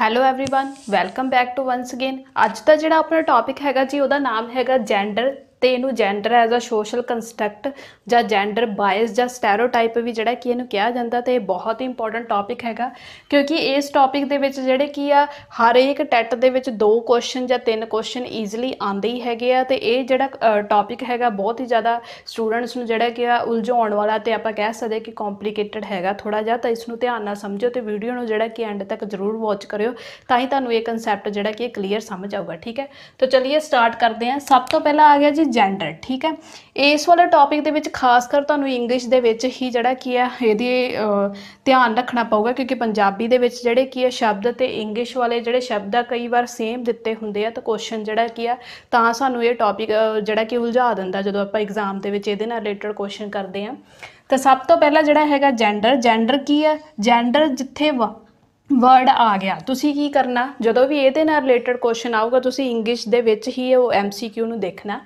hello everyone welcome back to once again ਅੱਜ ਦਾ ਜਿਹੜਾ ਆਪਣਾ ਟੌਪਿਕ ਹੈਗਾ ਜੀ ਉਹਦਾ ਨਾਮ ਹੈਗਾ ਜੈਂਡਰ ਤੇ ਇਹਨੂੰ gender as a social construct ਜਾਂ ਜੈਂਡਰ ਬਾਇਸ ਜਾਂ ਸਟੈਰੋਟਾਈਪ ਵੀ ਜਿਹੜਾ ਕਿ ਇਹਨੂੰ ਕਿਹਾ ਜਾਂਦਾ ਤੇ ਇਹ ਬਹੁਤ ਹੀ ਇੰਪੋਰਟੈਂਟ ਟੌਪਿਕ ਹੈਗਾ ਕਿਉਂਕਿ ਇਸ ਟੌਪਿਕ ਦੇ ਵਿੱਚ ਜਿਹੜੇ ਕੀ ਆ ਹਰ ਇੱਕ ਟੈਟ ਦੇ ਵਿੱਚ ਦੋ ਕੁਐਸਚਨ ਜਾਂ ਤਿੰਨ ਕੁਐਸਚਨ ਈਜ਼ੀਲੀ ਆਉਂਦੇ ਹੀ ਹੈਗੇ ਆ ਤੇ ਇਹ ਜਿਹੜਾ ਟੌਪਿਕ ਹੈਗਾ ਬਹੁਤ ਹੀ ਜ਼ਿਆਦਾ ਸਟੂਡੈਂਟਸ ਨੂੰ ਜਿਹੜਾ ਕਿ ਆ ਉਲਝਾਉਣ ਵਾਲਾ ਤੇ ਆਪਾਂ ਕਹਿ ਸਕਦੇ ਕਿ ਕੰਪਲਿਕੇਟਡ ਹੈਗਾ ਥੋੜਾ ਜਿਹਾ ਤਾਂ ਇਸ ਨੂੰ ਧਿਆਨ ਨਾਲ ਸਮਝੋ ਤੇ ਵੀਡੀਓ ਨੂੰ ਜਿਹੜਾ ਕਿ ਐਂਡ ਤੱਕ ਜ਼ਰੂਰ ਵਾਚ ਕਰਿਓ ਤਾਂ ਹੀ ਤੁਹਾਨੂੰ ਇਹ ਕਨਸੈਪਟ ਜਿਹੜਾ ਕਿ ਕਲੀਅਰ ਸਮਝ ਆਊਗਾ ਠੀਕ ਹੈ ਤਾਂ ਚਲਿਏ ਸਟਾਰਟ ਕਰਦੇ ਹਾਂ ਸਭ ਤੋਂ ਪਹਿਲਾਂ ਆ ਗਿਆ ਜੀ ਜੈਂਡਰ ਠੀਕ ਹੈ ਇਸ ਵਾਲੇ ਟੌਪਿਕ ਦੇ ਵਿੱਚ ਖਾਸ ਕਰ ਤੁਹਾਨੂੰ ਇੰਗਲਿਸ਼ ਦੇ ਵਿੱਚ ਹੀ ਜਿਹੜਾ ਕੀ ਹੈ ਇਹਦੀ ਧਿਆਨ ਰੱਖਣਾ ਪਊਗਾ ਕਿਉਂਕਿ ਪੰਜਾਬੀ ਦੇ ਵਿੱਚ ਜਿਹੜੇ ਕੀ ਹੈ ਸ਼ਬਦ ਤੇ ਇੰਗਲਿਸ਼ ਵਾਲੇ ਜਿਹੜੇ ਸ਼ਬਦ ਆ ਕਈ ਵਾਰ ਸੇਮ ਦਿੱਤੇ ਹੁੰਦੇ ਆ ਤਾਂ ਕੁਐਸਚਨ ਜਿਹੜਾ ਕੀ ਆ ਤਾਂ ਸਾਨੂੰ ਇਹ ਟੌਪਿਕ ਜਿਹੜਾ ਕਿ ਉਲਝਾ ਦਿੰਦਾ ਜਦੋਂ ਆਪਾਂ ਐਗਜ਼ਾਮ ਦੇ ਵਿੱਚ ਇਹਦੇ ਨਾਲ ਰਿਲੇਟਡ ਕੁਐਸਚਨ ਕਰਦੇ ਆ ਤਾਂ ਸਭ ਤੋਂ ਪਹਿਲਾਂ ਜਿਹੜਾ ਹੈਗਾ ਜੈਂਡਰ ਜੈਂਡਰ ਕੀ ਹੈ ਜੈਂਡਰ ਜਿੱਥੇ ਵਰਡ ਆ ਗਿਆ ਤੁਸੀਂ ਕੀ ਕਰਨਾ ਜਦੋਂ ਵੀ ਇਹਦੇ ਨਾਲ ਰਿਲੇਟਡ ਕੁਐਸਚਨ ਆਊਗਾ ਤੁਸੀਂ ਇੰਗਲਿਸ਼ ਦੇ ਵਿੱਚ ਹੀ ਉਹ ਐਮਸੀਕਿਊ ਨੂੰ ਦੇਖਣਾ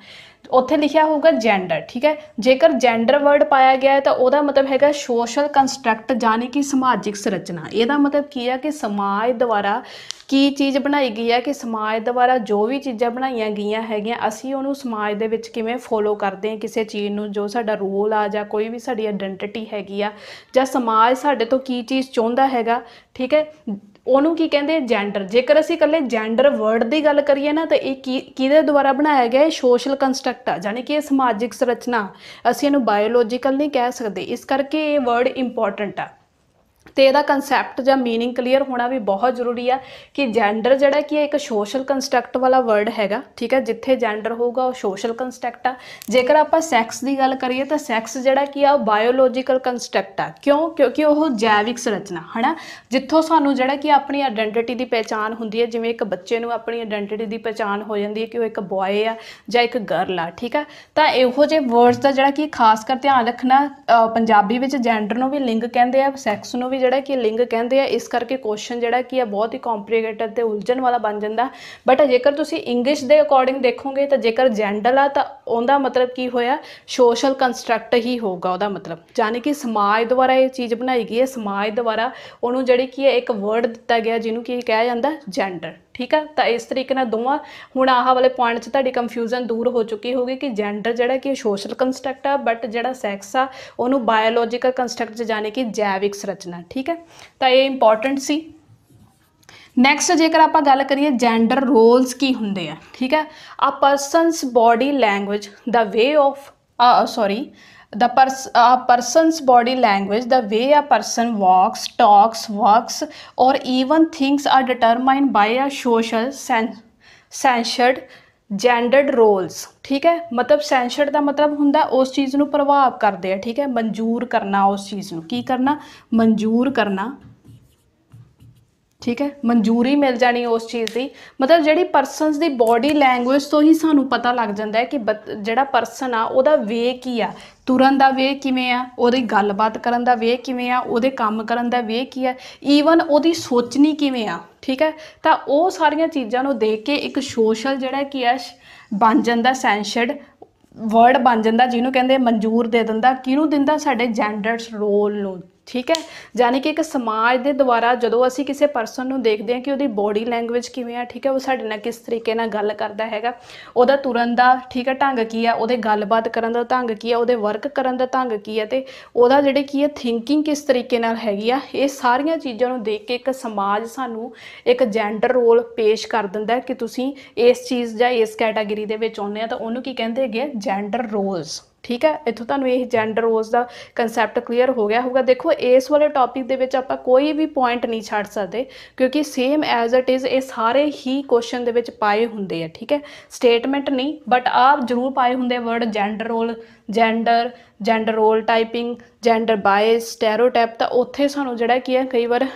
ਉੱਥੇ ਲਿਖਿਆ ਹੋਊਗਾ ਜੈਂਡਰ ਠੀਕ ਹੈ ਜੇਕਰ ਜੈਂਡਰ ਵਰਡ ਪਾਇਆ ਗਿਆ ਹੈ ਤਾਂ ਉਹਦਾ ਮਤਲਬ ਹੈਗਾ ਸੋਸ਼ਲ ਕੰਸਟਰਕਟ ਯਾਨੀ ਕਿ ਸਮਾਜਿਕ ਸੰਰਚਨਾ ਇਹਦਾ ਮਤਲਬ ਕੀ ਹੈ ਕਿ ਸਮਾਜ ਦੁਆਰਾ ਕੀ ਚੀਜ਼ ਬਣਾਈ ਗਈ ਹੈ ਕਿ ਸਮਾਜ ਦੁਆਰਾ ਜੋ ਵੀ ਚੀਜ਼ਾਂ ਬਣਾਈਆਂ ਗਈਆਂ ਹੈਗੀਆਂ ਅਸੀਂ ਉਹਨੂੰ ਸਮਾਜ ਦੇ ਵਿੱਚ ਕਿਵੇਂ ਫੋਲੋ ਕਰਦੇ ਹਾਂ ਕਿਸੇ ਚੀਜ਼ ਨੂੰ ਜੋ ਸਾਡਾ ਰੋਲ ਆ ਜਾਂ ਕੋਈ ਵੀ ਸਾਡੀ ਆਇਡੈਂਟੀਟੀ ਹੈਗੀ ਆ ਜਾਂ ਸਮਾਜ ਸਾਡੇ ਤੋਂ ਕੀ ਚੀਜ਼ ਚਾਹੁੰਦਾ ਹੈਗਾ ਠੀਕ ਹੈ ਉਹਨੂੰ ਕੀ ਕਹਿੰਦੇ ਜੈਂਡਰ ਜੇਕਰ ਅਸੀਂ ਇਕੱਲੇ ਜੈਂਡਰ ਵਰਡ ਦੀ ਗੱਲ ਕਰੀਏ ਨਾ ਤਾਂ ਇਹ ਕੀ ਕਿਹਦੇ ਦੁਆਰਾ ਬਣਾਇਆ ਗਿਆ ਹੈ ਸੋਸ਼ਲ ਕੰਸਟਰਕਟ ਆ ਯਾਨੀ ਕਿ ਇਹ ਸਮਾਜਿਕ ਸੰਰਚਨਾ ਅਸੀਂ ਇਹਨੂੰ ਬਾਇਓਲੋਜੀਕਲ ਨਹੀਂ ਕਹਿ ਸਕਦੇ ਇਸ ਕਰਕੇ ਇਹ ਵਰਡ ਇੰਪੋਰਟੈਂਟ ਆ ਤੇ ਇਹਦਾ ਕਨਸੈਪਟ ਜਾਂ मीनिंग ਕਲੀਅਰ ਹੋਣਾ ਵੀ ਬਹੁਤ ਜ਼ਰੂਰੀ ਆ ਕਿ ਜੈਂਡਰ ਜਿਹੜਾ ਕੀ ਹੈ ਇੱਕ ਸੋਸ਼ਲ ਕੰਸਟਰਕਟ ਵਾਲਾ ਵਰਡ ਹੈਗਾ ਠੀਕ ਹੈ ਜਿੱਥੇ ਜੈਂਡਰ ਹੋਊਗਾ ਉਹ ਸੋਸ਼ਲ ਕੰਸਟਰਕਟ ਆ ਜੇਕਰ ਆਪਾਂ ਸੈਕਸ ਦੀ ਗੱਲ ਕਰੀਏ ਤਾਂ ਸੈਕਸ ਜਿਹੜਾ ਕੀ ਆ ਉਹ ਬਾਇਓਲੋਜੀਕਲ ਕੰਸਟਰਕਟ ਆ ਕਿਉਂ ਕਿਉਂਕਿ ਉਹ ਜੈਵਿਕ ਸੰਰਚਨਾ ਹਨਾ ਜਿੱਥੋਂ ਸਾਨੂੰ ਜਿਹੜਾ ਕੀ ਆਪਣੀ ਆਇਡੈਂਟੀਟੀ ਦੀ ਪਛਾਣ ਹੁੰਦੀ ਹੈ ਜਿਵੇਂ ਇੱਕ ਬੱਚੇ ਨੂੰ ਆਪਣੀ ਆਇਡੈਂਟੀਟੀ ਦੀ ਪਛਾਣ ਹੋ ਜਾਂਦੀ ਹੈ ਕਿ ਉਹ ਇੱਕ ਬॉय ਆ ਜਾਂ ਇੱਕ ਗਰਲ ਆ ਠੀਕ ਆ ਤਾਂ ਇਹੋ ਜੇ ਵਰਡਸ ਦਾ ਜਿਹੜਾ ਕੀ ਖਾਸ ਕਰ ਧਿਆਨ ਰੱਖਣਾ ਪੰਜਾਬੀ ਵਿੱਚ ਜੈਂਡਰ ਨੂੰ ਵੀ ਲਿੰਗ ਕਹਿੰਦੇ ਆ ਸੈਕਸ ਨੂੰ ਵੀ ਜਿਹੜਾ ਕਿ ਲਿੰਗ ਕਹਿੰਦੇ ਆ ਇਸ ਕਰਕੇ ਕੁਐਸਚਨ ਜਿਹੜਾ ਕਿ ਆ ਬਹੁਤ ਹੀ ਕੰਪਲਿਕੇਟਡ ਤੇ ਉਲਝਣ ਵਾਲਾ ਬਣ ਜਾਂਦਾ ਬਟ ਜੇਕਰ ਤੁਸੀਂ ਇੰਗਲਿਸ਼ ਦੇ ਅਕੋਰਡਿੰਗ ਦੇਖੋਗੇ ਤਾਂ ਜੇਕਰ ਜੈਂਡਰ ਆ ਤਾਂ ਉਹਦਾ ਮਤਲਬ ਕੀ ਹੋਇਆ ਸੋਸ਼ਲ ਕੰਸਟਰਕਟ ਹੀ ਹੋਊਗਾ ਉਹਦਾ ਮਤਲਬ ਯਾਨੀ ਕਿ ਸਮਾਜ ਦੁਆਰਾ ਇਹ ਚੀਜ਼ ਬਣਾਈ ਗਈ ਹੈ ਸਮਾਜ ਦੁਆਰਾ ਉਹਨੂੰ ਜਿਹੜੀ ਕੀ ਹੈ ਇੱਕ ਵਰਡ ਦਿੱਤਾ ਗਿਆ ਜਿਹਨੂੰ ਕੀ ਕਿਹਾ ਜਾਂਦਾ ਜੈਂਡਰ ਠੀਕ ਆ ਤਾਂ ਇਸ ਤਰੀਕੇ ਨਾਲ ਦੋਵਾਂ ਹੁਣ ਆਹ ਵਾਲੇ ਪੁਆਇੰਟ 'ਚ ਤੁਹਾਡੀ ਕਨਫਿਊਜ਼ਨ ਦੂਰ ਹੋ ਚੁੱਕੀ ਹੋਗੀ ਕਿ ਜੈਂਡਰ ਜਿਹੜਾ ਕਿ ਸੋਸ਼ਲ ਕੰਸਟਰਕਟ ਆ ਬਟ ਜਿਹੜਾ ਸੈਕਸ ਆ ਉਹਨੂੰ ਬਾਇਓਲੋਜੀਕਲ ਕੰਸਟਰਕਟ 'ਚ ਜਾਣੇ ਕਿ ਜੈਵਿਕ ਸਰਚਨਾ ਠੀਕ ਹੈ ਤਾਂ ਇਹ ਇੰਪੋਰਟੈਂਟ ਸੀ ਨੈਕਸਟ ਜੇਕਰ ਆਪਾਂ ਗੱਲ ਕਰੀਏ ਜੈਂਡਰ ਰੋਲਸ ਕੀ ਹੁੰਦੇ ਆ ਠੀਕ ਆ ਆ ਪਰਸਨਸ ਬਾਡੀ ਲੈਂਗੁਏਜ ਦਾ way of sorry the pers a person's body language the way a person walks talks works or even thinks are determined by a social censored gendered roles ਠੀਕ ਹੈ ਮਤਲਬ ਸੈਂਸਰਡ ਦਾ ਮਤਲਬ ਹੁੰਦਾ ਉਸ ਚੀਜ਼ ਨੂੰ ਪ੍ਰਭਾਵ ਕਰਦੇ ਆ ਠੀਕ ਹੈ ਮਨਜ਼ੂਰ ਕਰਨਾ ਉਸ ਚੀਜ਼ ਨੂੰ ਕੀ ਕਰਨਾ ਮਨਜ਼ੂਰ ਕਰਨਾ ਠੀਕ ਹੈ ਮਨਜ਼ੂਰੀ ਮਿਲ ਜਾਣੀ ਉਸ ਚੀਜ਼ ਦੀ ਮਤਲਬ ਜਿਹੜੀ ਪਰਸਨਸ ਦੀ ਬਾਡੀ ਲੈਂਗੁਏਜ ਤੋਂ ਹੀ ਸਾਨੂੰ ਪਤਾ ਲੱਗ ਜਾਂਦਾ ਹੈ ਕਿ ਜਿਹੜਾ ਪਰਸਨ ਆ ਉਹਦਾ ਵੇ ਕੀ ਆ ਤੁਰਨ ਦਾ ਵੇ ਕਿਵੇਂ ਆ ਉਹਦੀ ਗੱਲਬਾਤ ਕਰਨ ਦਾ ਵੇ ਕਿਵੇਂ ਆ ਉਹਦੇ ਕੰਮ ਕਰਨ ਦਾ ਵੇ ਕੀ ਆ ਈਵਨ ਉਹਦੀ ਸੋਚਣੀ ਕਿਵੇਂ ਆ ਠੀਕ ਹੈ ਤਾਂ ਉਹ ਸਾਰੀਆਂ ਚੀਜ਼ਾਂ ਨੂੰ ਦੇਖ ਕੇ ਇੱਕ ਸੋਸ਼ਲ ਜਿਹੜਾ ਕੀ ਆ ਬਣ ਜਾਂਦਾ ਸੈਂਸਡ ਵਰਡ ਬਣ ਜਾਂਦਾ ਜਿਹਨੂੰ ਕਹਿੰਦੇ ਮਨਜ਼ੂਰ ਦੇ ਦਿੰਦਾ ਕਿਹਨੂੰ ਦਿੰਦਾ ਸਾਡੇ ਜੈਂਡਰਸ ਰੋਲ ਨੂੰ ਠੀਕ ਹੈ ਯਾਨੀ ਕਿ ਇੱਕ ਸਮਾਜ ਦੇ ਦੁਆਰਾ ਜਦੋਂ ਅਸੀਂ ਕਿਸੇ ਪਰਸਨ ਨੂੰ ਦੇਖਦੇ ਹਾਂ ਕਿ ਉਹਦੀ ਬੋਡੀ ਲੈਂਗੁਏਜ ਕਿਵੇਂ ਆ ਠੀਕ ਹੈ ਉਹ ਸਾਡੇ ਨਾਲ ਕਿਸ ਤਰੀਕੇ ਨਾਲ ਗੱਲ ਕਰਦਾ ਹੈਗਾ ਉਹਦਾ ਤੁਰਨ ਦਾ ਠੀਕ ਹੈ ਢੰਗ ਕੀ ਆ ਉਹਦੇ ਗੱਲਬਾਤ ਕਰਨ ਦਾ ਢੰਗ ਕੀ ਆ ਉਹਦੇ ਵਰਕ ਕਰਨ ਦਾ ਢੰਗ ਕੀ ਆ ਤੇ ਉਹਦਾ ਜਿਹੜੇ ਕੀ ਹੈ ਥਿੰਕਿੰਗ ਕਿਸ ਤਰੀਕੇ ਨਾਲ ਹੈਗੀ ਆ ਇਹ ਸਾਰੀਆਂ ਚੀਜ਼ਾਂ ਨੂੰ ਦੇਖ ਕੇ ਇੱਕ ਸਮਾਜ ਸਾਨੂੰ ਇੱਕ ਜੈਂਡਰ ਰੋਲ ਪੇਸ਼ ਕਰ ਦਿੰਦਾ ਕਿ ਤੁਸੀਂ ਇਸ ਚੀਜ਼ ਜਾਂ ਇਸ ਕੈਟਾਗਰੀ ਦੇ ਵਿੱਚ ਆਉਂਦੇ ਆ ਤਾਂ ਉਹਨੂੰ ਕੀ ਕਹਿੰਦੇ ਹੈਗੇ ਜੈਂਡਰ ਰੋਲਸ ਠੀਕ ਹੈ ਇੱਥੋਂ ਤੁਹਾਨੂੰ ਇਹ ਜੈਂਡਰ ਰੋਲਸ ਦਾ ਕਨਸੈਪਟ ਕਲੀਅਰ ਹੋ ਗਿਆ ਹੋਊਗਾ ਦੇਖੋ ਇਸ ਵਾਲੇ ਟੌਪਿਕ ਦੇ ਵਿੱਚ ਆਪਾਂ ਕੋਈ ਵੀ ਪੁਆਇੰਟ ਨਹੀਂ ਛੱਡ ਸਕਦੇ ਕਿਉਂਕਿ ਸੇਮ ਐਜ਼ ਇਟ ਇਜ਼ ਇਹ ਸਾਰੇ ਹੀ ਕੁਐਸਚਨ ਦੇ ਵਿੱਚ ਪਾਏ ਹੁੰਦੇ ਆ ਠੀਕ ਹੈ ਸਟੇਟਮੈਂਟ ਨਹੀਂ ਬਟ ਆਪ ਜ਼ਰੂਰ ਪਾਏ ਹੁੰਦੇ word gender role gender gender role typing gender bias stereotype ਤਾਂ ਉੱਥੇ ਸਾਨੂੰ ਜਿਹੜਾ ਕੀ ਹੈ ਕਈ ਵਾਰ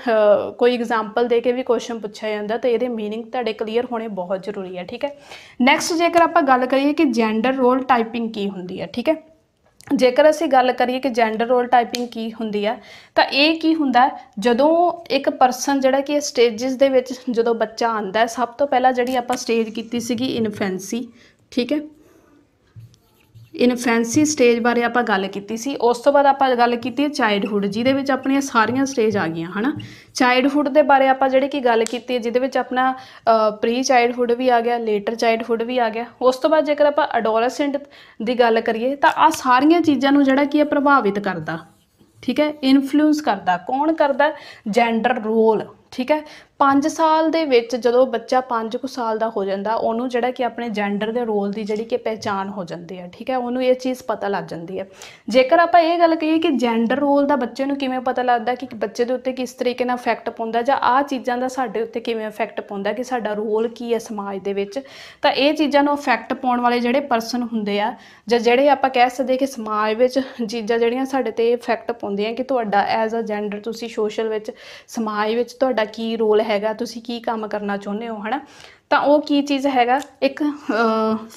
ਕੋਈ ਐਗਜ਼ਾਮਪਲ ਦੇ ਕੇ ਵੀ ਕੁਐਸਚਨ ਪੁੱਛਿਆ ਜਾਂਦਾ ਤਾਂ ਇਹਦੇ मीनिंग ਤੁਹਾਡੇ ਕਲੀਅਰ ਹੋਣੇ ਬਹੁਤ ਜ਼ਰੂਰੀ ਹੈ ਠੀਕ ਹੈ ਨੈਕਸਟ ਜੇਕਰ ਆਪਾਂ ਗੱਲ ਕਰੀਏ ਕਿ ਜੈਂਡਰ ਰੋਲ ਟਾਈਪਿੰਗ ਕੀ ਹੁੰਦੀ ਹੈ ਠੀਕ ਹੈ ਜੇਕਰ ਅਸੀਂ ਗੱਲ ਕਰੀਏ ਕਿ ਜੈਂਡਰ ਰੋਲ ਟਾਈਪਿੰਗ ਕੀ ਹੁੰਦੀ ਆ ਤਾਂ ਇਹ ਕੀ ਹੁੰਦਾ ਜਦੋਂ ਇੱਕ ਪਰਸਨ ਜਿਹੜਾ ਕਿ ਸਟੇजेस ਦੇ ਵਿੱਚ ਜਦੋਂ ਬੱਚਾ ਆਂਦਾ ਸਭ ਤੋਂ ਪਹਿਲਾਂ ਜਿਹੜੀ ਆਪਾਂ ਸਟੇਜ ਕੀਤੀ ਸੀਗੀ ਇਨਫੈਂਸੀ ਠੀਕ ਹੈ ਇਨਫੈਂਸੀ ਸਟੇਜ ਬਾਰੇ ਆਪਾਂ ਗੱਲ ਕੀਤੀ ਸੀ ਉਸ ਤੋਂ ਬਾਅਦ ਆਪਾਂ ਗੱਲ ਕੀਤੀ ਚਾਈਲਡਹੂਡ ਜਿਹਦੇ ਵਿੱਚ ਆਪਣੀਆਂ ਸਾਰੀਆਂ ਸਟੇਜ ਆ ਗਈਆਂ ਹਨਾ ਚਾਈਲਡਹੂਡ ਦੇ ਬਾਰੇ ਆਪਾਂ ਜਿਹੜੇ ਕੀ ਗੱਲ ਕੀਤੀ ਜਿਹਦੇ ਵਿੱਚ ਆਪਣਾ ਪ੍ਰੀ ਚਾਈਲਡਹੂਡ ਵੀ ਆ ਗਿਆ ਲੇਟਰ ਚਾਈਲਡਹੂਡ ਵੀ ਆ ਗਿਆ ਉਸ ਤੋਂ ਬਾਅਦ ਜੇਕਰ ਆਪਾਂ ਅਡੋਲੈਸੈਂਟ ਦੀ ਗੱਲ ਕਰੀਏ ਤਾਂ ਆ ਸਾਰੀਆਂ ਚੀਜ਼ਾਂ ਨੂੰ ਜਿਹੜਾ ਕੀ ਹੈ ਪ੍ਰਭਾਵਿਤ ਕਰਦਾ ਠੀਕ ਹੈ ਇਨਫਲੂਐਂਸ ਕਰਦਾ ਕੌਣ ਕਰਦਾ ਜੈਂਡਰ ਰੋਲ ਠੀਕ ਹੈ 5 ਸਾਲ ਦੇ ਵਿੱਚ ਜਦੋਂ ਬੱਚਾ 5 ਕੁ ਸਾਲ ਦਾ ਹੋ ਜਾਂਦਾ ਉਹਨੂੰ ਜਿਹੜਾ ਕਿ ਆਪਣੇ ਜੈਂਡਰ ਦੇ ਰੋਲ ਦੀ ਜਿਹੜੀ ਕਿ ਪਹਿਚਾਨ ਹੋ ਜਾਂਦੀ ਹੈ ਠੀਕ ਹੈ ਉਹਨੂੰ ਇਹ ਚੀਜ਼ ਪਤਾ ਲੱਗ ਜਾਂਦੀ ਹੈ ਜੇਕਰ ਆਪਾਂ ਇਹ ਗੱਲ ਕਹੀਏ ਕਿ ਜੈਂਡਰ ਰੋਲ ਦਾ ਬੱਚੇ ਨੂੰ ਕਿਵੇਂ ਪਤਾ ਲੱਗਦਾ ਕਿ ਬੱਚੇ ਦੇ ਉੱਤੇ ਕਿਸ ਤਰੀਕੇ ਨਾਲ ਇਫੈਕਟ ਪਾਉਂਦਾ ਜਾਂ ਆਹ ਚੀਜ਼ਾਂ ਦਾ ਸਾਡੇ ਉੱਤੇ ਕਿਵੇਂ ਇਫੈਕਟ ਪਾਉਂਦਾ ਕਿ ਸਾਡਾ ਰੋਲ ਕੀ ਹੈ ਸਮਾਜ ਦੇ ਵਿੱਚ ਤਾਂ ਇਹ ਚੀਜ਼ਾਂ ਨੂੰ ਇਫੈਕਟ ਪਾਉਣ ਵਾਲੇ ਜਿਹੜੇ ਪਰਸਨ ਹੁੰਦੇ ਆ ਜਾਂ ਜਿਹੜੇ ਆਪਾਂ ਕਹਿ ਸਕਦੇ ਕਿ ਸਮਾਜ ਵਿੱਚ ਚੀਜ਼ਾਂ ਜਿਹੜੀਆਂ ਸਾਡੇ ਤੇ ਇਫੈਕਟ ਪਾਉਂਦੀਆਂ ਕਿ ਤੁਹਾਡਾ ਐਜ਼ ਅ ਜੈਂਡਰ ਤੁਸੀਂ ਸੋਸ਼ਲ ਵਿੱਚ ਸਮਾਜ ਵਿੱਚ ਤੁਹਾਡਾ ਕੀ ਰੋਲ ਹੈਗਾ ਤੁਸੀਂ ਕੀ ਕੰਮ ਕਰਨਾ ਚਾਹੁੰਦੇ ਹੋ ਹਨਾ ਤਾਂ ਉਹ ਕੀ ਚੀਜ਼ ਹੈਗਾ ਇੱਕ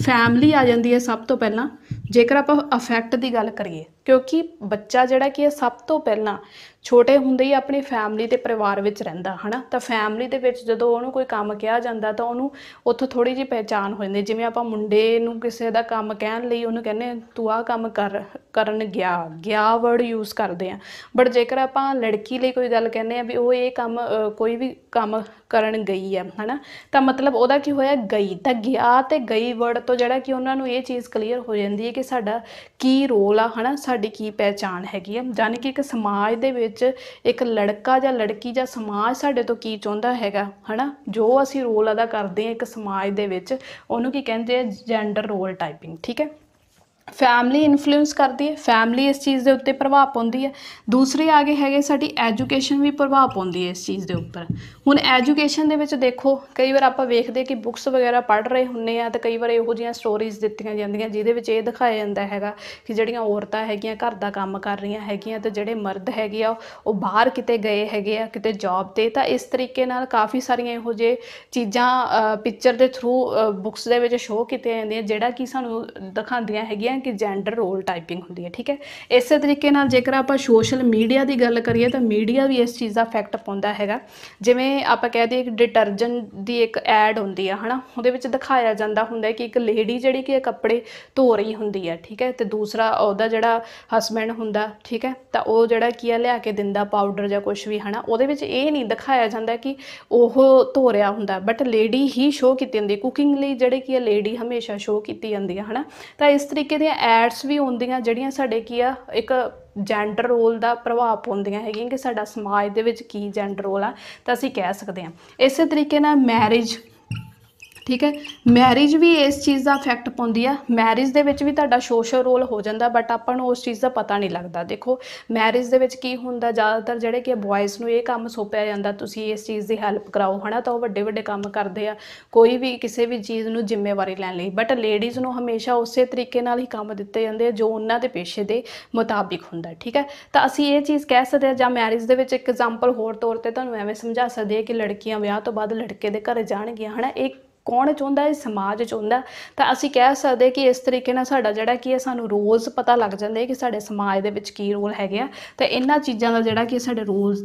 ਫੈਮਿਲੀ ਆ ਜਾਂਦੀ ਹੈ ਸਭ ਤੋਂ ਪਹਿਲਾਂ ਜੇਕਰ ਆਪਾਂ ਅਫੈਕਟ ਦੀ ਗੱਲ ਕਰੀਏ ਕਿਉਂਕਿ ਬੱਚਾ ਜਿਹੜਾ ਕੀ ਹੈ ਸਭ ਤੋਂ ਪਹਿਲਾਂ ਛੋਟੇ ਹੁੰਦੇ ਹੀ ਆਪਣੀ ਫੈਮਿਲੀ ਤੇ ਪਰਿਵਾਰ ਵਿੱਚ ਰਹਿੰਦਾ ਹਨਾ ਤਾਂ ਫੈਮਿਲੀ ਦੇ ਵਿੱਚ ਜਦੋਂ ਉਹਨੂੰ ਕੋਈ ਕੰਮ ਕਿਹਾ ਜਾਂਦਾ ਤਾਂ ਉਹਨੂੰ ਉੱਥੋਂ ਥੋੜੀ ਜਿਹੀ ਪਹਿਚਾਨ ਹੋ ਜਾਂਦੀ ਜਿਵੇਂ ਆਪਾਂ ਮੁੰਡੇ ਨੂੰ ਕਿਸੇ ਦਾ ਕੰਮ ਕਹਿਣ ਲਈ ਉਹਨੂੰ ਕਹਿੰਦੇ ਤੂੰ ਆਹ ਕੰਮ ਕਰ ਕਰਨ ਗਿਆ ਗਿਆ ਵਰਡ ਯੂਜ਼ ਕਰਦੇ ਆ ਬਟ ਜੇਕਰ ਆਪਾਂ ਲੜਕੀ ਲਈ ਕੋਈ ਗੱਲ ਕਹਿੰਦੇ ਆ ਵੀ ਉਹ ਇਹ ਕੰਮ ਕੋਈ ਵੀ ਕੰਮ ਕਰਨ ਗਈ ਹੈ ਹਨਾ ਤਾਂ ਮਤਲਬ ਉਹਦਾ ਕੀ ਹੋਇਆ ਗਈ ਤਾਂ ਗਿਆ ਤੇ ਗਈ ਵਰਡ ਤੋਂ ਜਿਹੜਾ ਕਿ ਉਹਨਾਂ ਨੂੰ ਇਹ ਚੀਜ਼ ਕਲੀਅਰ ਹੋ ਜਾਂਦੀ ਹੈ ਕਿ ਸਾਡਾ ਕੀ ਰੋਲ ਆ ਹਨਾ ਸਾਡੀ ਕੀ ਪਹਿਚਾਨ ਹੈਗੀ ਆ ਜਾਨੀ ਕਿ ਇੱਕ ਸਮਾਜ ਦੇ ਵਿੱਚ ਵਿੱਚ ਇੱਕ ਲੜਕਾ ਜਾਂ ਲੜਕੀ ਜਾਂ ਸਮਾਜ ਸਾਡੇ ਤੋਂ ਕੀ ਚਾਹੁੰਦਾ ਹੈਗਾ ਹਨਾ ਜੋ ਅਸੀਂ ਰੋਲ ਅਦਾ ਕਰਦੇ ਹਾਂ ਇੱਕ ਸਮਾਜ ਦੇ ਵਿੱਚ ਉਹਨੂੰ ਕੀ ਕਹਿੰਦੇ ਆ ਜੈਂਡਰ ਰੋਲ ਟਾਈਪਿੰਗ ਠੀਕ ਹੈ ਫੈਮਿਲੀ ਇਨਫਲੂਐਂਸ ਕਰਦੀ ਹੈ ਫੈਮਿਲੀ ਇਸ ਚੀਜ਼ ਦੇ ਉੱਤੇ ਪ੍ਰਭਾਵ ਪਾਉਂਦੀ ਹੈ ਦੂਸਰੇ ਆਗੇ ਹੈਗੇ ਸਾਡੀ ਐਜੂਕੇਸ਼ਨ ਵੀ ਪ੍ਰਭਾਵ ਪਾਉਂਦੀ ਹੈ ਇਸ ਚੀਜ਼ ਦੇ ਉੱਪਰ ਹੁਣ ਐਜੂਕੇਸ਼ਨ ਦੇ ਵਿੱਚ ਦੇਖੋ ਕਈ ਵਾਰ ਆਪਾਂ ਵੇਖਦੇ ਕਿ ਬੁੱਕਸ ਵਗੈਰਾ ਪੜ੍ਹ ਰਹੇ ਹੁੰਨੇ ਆ ਤਾਂ ਕਈ ਵਾਰ ਇਹੋ ਜਿਹੀਆਂ ਸਟੋਰੀਜ਼ ਦਿੱਤੀਆਂ ਜਾਂਦੀਆਂ ਜਿਹਦੇ ਵਿੱਚ ਇਹ ਦਿਖਾਇਆ ਜਾਂਦਾ ਹੈਗਾ ਕਿ ਜਿਹੜੀਆਂ ਔਰਤਾਂ ਹੈਗੀਆਂ ਘਰ ਦਾ ਕੰਮ ਕਰ ਰਹੀਆਂ ਹੈਗੀਆਂ ਤੇ ਜਿਹੜੇ ਮਰਦ ਹੈਗੇ ਆ ਉਹ ਬਾਹਰ ਕਿਤੇ ਗਏ ਹੈਗੇ ਆ ਕਿਤੇ ਜੌਬ ਤੇ ਤਾਂ ਇਸ ਤਰੀਕੇ ਨਾਲ ਕਾਫੀ ਸਾਰੀਆਂ ਇਹੋ ਜਿਹੇ ਚੀਜ਼ਾਂ ਪਿਕਚਰ ਦੇ ਥਰੂ ਬੁੱਕਸ ਦੇ ਵਿੱਚ ਸ਼ੋਅ ਕੀਤੀਆਂ ਜਾਂਦੀਆਂ ਜਿਹੜਾ ਕਿ ਸਾਨੂੰ ਦਿਖਾਉਂਦੀਆਂ ਹੈਗੀਆਂ ਹਾਂ ਕਿ ਜੈਂਡਰ ਰੋਲ ਟਾਈਪਿੰਗ ਹੁੰਦੀ ਹੈ ਠੀਕ ਹੈ ਇਸੇ ਤਰੀਕੇ ਨਾਲ ਜੇਕਰ ਆਪਾਂ ਸੋਸ਼ਲ ਮੀਡੀਆ ਦੀ ਗੱਲ ਕਰੀਏ ਤਾਂ ਮੀਡੀਆ ਵੀ ਇਸ ਚੀਜ਼ ਦਾ ਇਫੈਕਟ ਪਾਉਂਦਾ ਹੈਗਾ ਜਿਵੇਂ ਆਪਾਂ ਕਹਿ ਦਈਏ ਇੱਕ ਡਿਟਰਜੈਂਟ ਦੀ ਇੱਕ ਐਡ ਹੁੰਦੀ ਆ ਹਨਾ ਉਹਦੇ ਵਿੱਚ ਦਿਖਾਇਆ ਜਾਂਦਾ ਹੁੰਦਾ ਕਿ ਇੱਕ ਲੇਡੀ ਜਿਹੜੀ ਕਿ ਕੱਪੜੇ ਧੋ ਰਹੀ ਹੁੰਦੀ ਹੈ ਠੀਕ ਹੈ ਤੇ ਦੂਸਰਾ ਉਹਦਾ ਜਿਹੜਾ ਹਸਬੰਡ ਹੁੰਦਾ ਠੀਕ ਹੈ ਤਾਂ ਉਹ ਜਿਹੜਾ ਕੀ ਆ ਲਿਆ ਕੇ ਦਿੰਦਾ ਪਾਊਡਰ ਜਾਂ ਕੁਝ ਵੀ ਹਨਾ ਉਹਦੇ ਵਿੱਚ ਇਹ ਨਹੀਂ ਦਿਖਾਇਆ ਜਾਂਦਾ ਕਿ ਉਹ ਧੋ ਰਿਹਾ ਹੁੰਦਾ ਬਟ ਲੇਡੀ ਹੀ ਸ਼ੋਅ ਕੀਤੀ ਜਾਂਦੀ ਕੁਕਿੰਗ ਲਈ ਜਿਹੜੇ ਕੀ ਆ ਲੇਡੀ ਹਮੇਸ਼ਾ ਸ਼ੋਅ ਕੀਤੀ ਜਾਂਦੀ ਹੈ ਹਨਾ ਤਾਂ ਇਸ ਤਰੀਕੇ ਦੇ ਜਿਹੜੀਆਂ ਐਡਸ ਵੀ ਹੁੰਦੀਆਂ ਜਿਹੜੀਆਂ ਸਾਡੇ ਕੀ ਆ ਇੱਕ ਜੈਂਡਰ ਰੋਲ ਦਾ ਪ੍ਰਭਾਵ ਪਾਉਂਦੀਆਂ ਹੈਗੀਆਂ ਕਿ ਸਾਡਾ ਸਮਾਜ ਦੇ ਵਿੱਚ ਕੀ ਜੈਂਡਰ ਰੋਲ ਆ ਤਾਂ ਅਸੀਂ ਕਹਿ ਸਕਦੇ ਹਾਂ ਇਸੇ ਤਰੀਕੇ ਨਾਲ ਮੈਰਿਜ ਠੀਕ ਹੈ ਮੈਰਿਜ ਵੀ ਇਸ ਚੀਜ਼ ਦਾ ਇਫੈਕਟ ਪਾਉਂਦੀ ਆ ਮੈਰਿਜ ਦੇ ਵਿੱਚ ਵੀ ਤੁਹਾਡਾ ਸੋਸ਼ਲ ਰੋਲ ਹੋ ਜਾਂਦਾ ਬਟ ਆਪਾਂ ਨੂੰ ਉਸ ਚੀਜ਼ ਦਾ ਪਤਾ ਨਹੀਂ ਲੱਗਦਾ ਦੇਖੋ ਮੈਰਿਜ ਦੇ ਵਿੱਚ ਕੀ ਹੁੰਦਾ ਜ਼ਿਆਦਾਤਰ ਜਿਹੜੇ ਕਿ ਬॉयਜ਼ ਨੂੰ ਇਹ ਕੰਮ ਸੌਪਿਆ ਜਾਂਦਾ ਤੁਸੀਂ ਇਸ ਚੀਜ਼ ਦੀ ਹੈਲਪ ਕਰਾਓ ਹਨਾ ਤਾਂ ਉਹ ਵੱਡੇ ਵੱਡੇ ਕੰਮ ਕਰਦੇ ਆ ਕੋਈ ਵੀ ਕਿਸੇ ਵੀ ਚੀਜ਼ ਨੂੰ ਜ਼ਿੰਮੇਵਾਰੀ ਲੈਣ ਲਈ ਬਟ ਲੇਡੀਜ਼ ਨੂੰ ਹਮੇਸ਼ਾ ਉਸੇ ਤਰੀਕੇ ਨਾਲ ਹੀ ਕੰਮ ਦਿੱਤੇ ਜਾਂਦੇ ਆ ਜੋ ਉਹਨਾਂ ਦੇ ਪੇਸ਼ੇ ਦੇ ਮੁਤਾਬਿਕ ਹੁੰਦਾ ਠੀਕ ਹੈ ਤਾਂ ਅਸੀਂ ਇਹ ਚੀਜ਼ ਕਹਿ ਸਕਦੇ ਆ ਜਾਂ ਮੈਰਿਜ ਦੇ ਵਿੱਚ ਇੱਕ ਐਗਜ਼ਾਮਪਲ ਹੋਰ ਤੌਰ ਤੇ ਤੁਹਾਨੂੰ ਐਵੇਂ ਸਮਝਾ ਸਕਦੇ ਆ ਕਿ ਲੜਕੀਆਂ ਵਿਆਹ ਤੋਂ ਬਾਅਦ ਲੜਕੇ ਦੇ ਘਰ ਜਾਣਗੀਆਂ ਹਨਾ ਇੱਕ ਕੌਣ ਚਾਹੁੰਦਾ ਹੈ ਸਮਾਜ ਚਾਹੁੰਦਾ ਤਾਂ ਅਸੀਂ ਕਹਿ ਸਕਦੇ ਕਿ ਇਸ ਤਰੀਕੇ ਨਾਲ ਸਾਡਾ ਜਿਹੜਾ ਕੀ ਹੈ ਸਾਨੂੰ ਰੋਜ਼ ਪਤਾ ਲੱਗ ਜਾਂਦਾ ਹੈ ਕਿ ਸਾਡੇ ਸਮਾਜ ਦੇ ਵਿੱਚ ਕੀ ਰੋਲ ਹੈਗੇ ਆ ਤੇ ਇਹਨਾਂ ਚੀਜ਼ਾਂ ਦਾ ਜਿਹੜਾ ਕਿ ਸਾਡੇ ਰੋਜ਼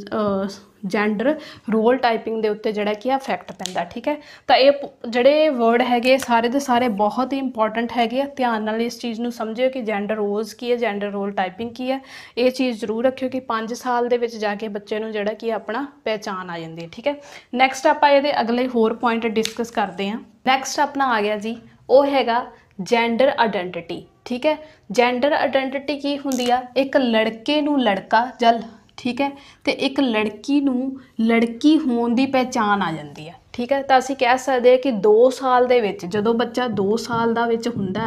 ਜੈਂਡਰ ਰੋਲ ਟਾਈਪਿੰਗ ਦੇ ਉੱਤੇ ਜਿਹੜਾ ਕੀ ਇਫੈਕਟ ਪੈਂਦਾ ਠੀਕ ਹੈ ਤਾਂ ਇਹ ਜਿਹੜੇ ਵਰਡ ਹੈਗੇ ਸਾਰੇ ਦੇ ਸਾਰੇ ਬਹੁਤ ਹੀ ਇੰਪੋਰਟੈਂਟ ਹੈਗੇ ਆ ਧਿਆਨ ਨਾਲ ਇਸ ਚੀਜ਼ ਨੂੰ ਸਮਝਿਓ ਕਿ ਜੈਂਡਰ ਰੋਲਸ ਕੀ ਹੈ ਜੈਂਡਰ ਰੋਲ ਟਾਈਪਿੰਗ ਕੀ ਹੈ ਇਹ ਚੀਜ਼ ਜ਼ਰੂਰ ਰੱਖਿਓ ਕਿ 5 ਸਾਲ ਦੇ ਵਿੱਚ ਜਾ ਕੇ ਬੱਚੇ ਨੂੰ ਜਿਹੜਾ ਕੀ ਆਪਣਾ ਪਹਿਚਾਨ ਆ ਜਾਂਦੀ ਹੈ ਠੀਕ ਹੈ ਨੈਕਸਟ ਆਪਾਂ ਇਹਦੇ ਅਗਲੇ ਹੋਰ ਪੁਆਇੰਟ ਡਿਸਕਸ ਕਰਦੇ ਆ ਨੈਕਸਟ ਆਪਣਾ ਆ ਗਿਆ ਜੀ ਉਹ ਹੈਗਾ ਜੈਂਡਰ ਆਇਡੈਂਟੀਟੀ ਠੀਕ ਹੈ ਜੈਂਡਰ ਆਇਡੈਂਟੀਟੀ ਕੀ ਹੁੰਦੀ ਆ ਇੱਕ ਲੜਕੇ ਨੂੰ ਲੜਕਾ ਜਾਂ ਠੀਕ ਹੈ ਤੇ ਇੱਕ ਲੜਕੀ ਨੂੰ ਲੜਕੀ ਹੋਣ ਦੀ ਪਹਿਚਾਨ ਆ ਜਾਂਦੀ ਹੈ ਠੀਕ ਹੈ ਤਾਂ ਅਸੀਂ ਕਹਿ ਸਕਦੇ ਹਾਂ ਕਿ 2 ਸਾਲ ਦੇ ਵਿੱਚ ਜਦੋਂ ਬੱਚਾ 2 ਸਾਲ ਦਾ ਵਿੱਚ ਹੁੰਦਾ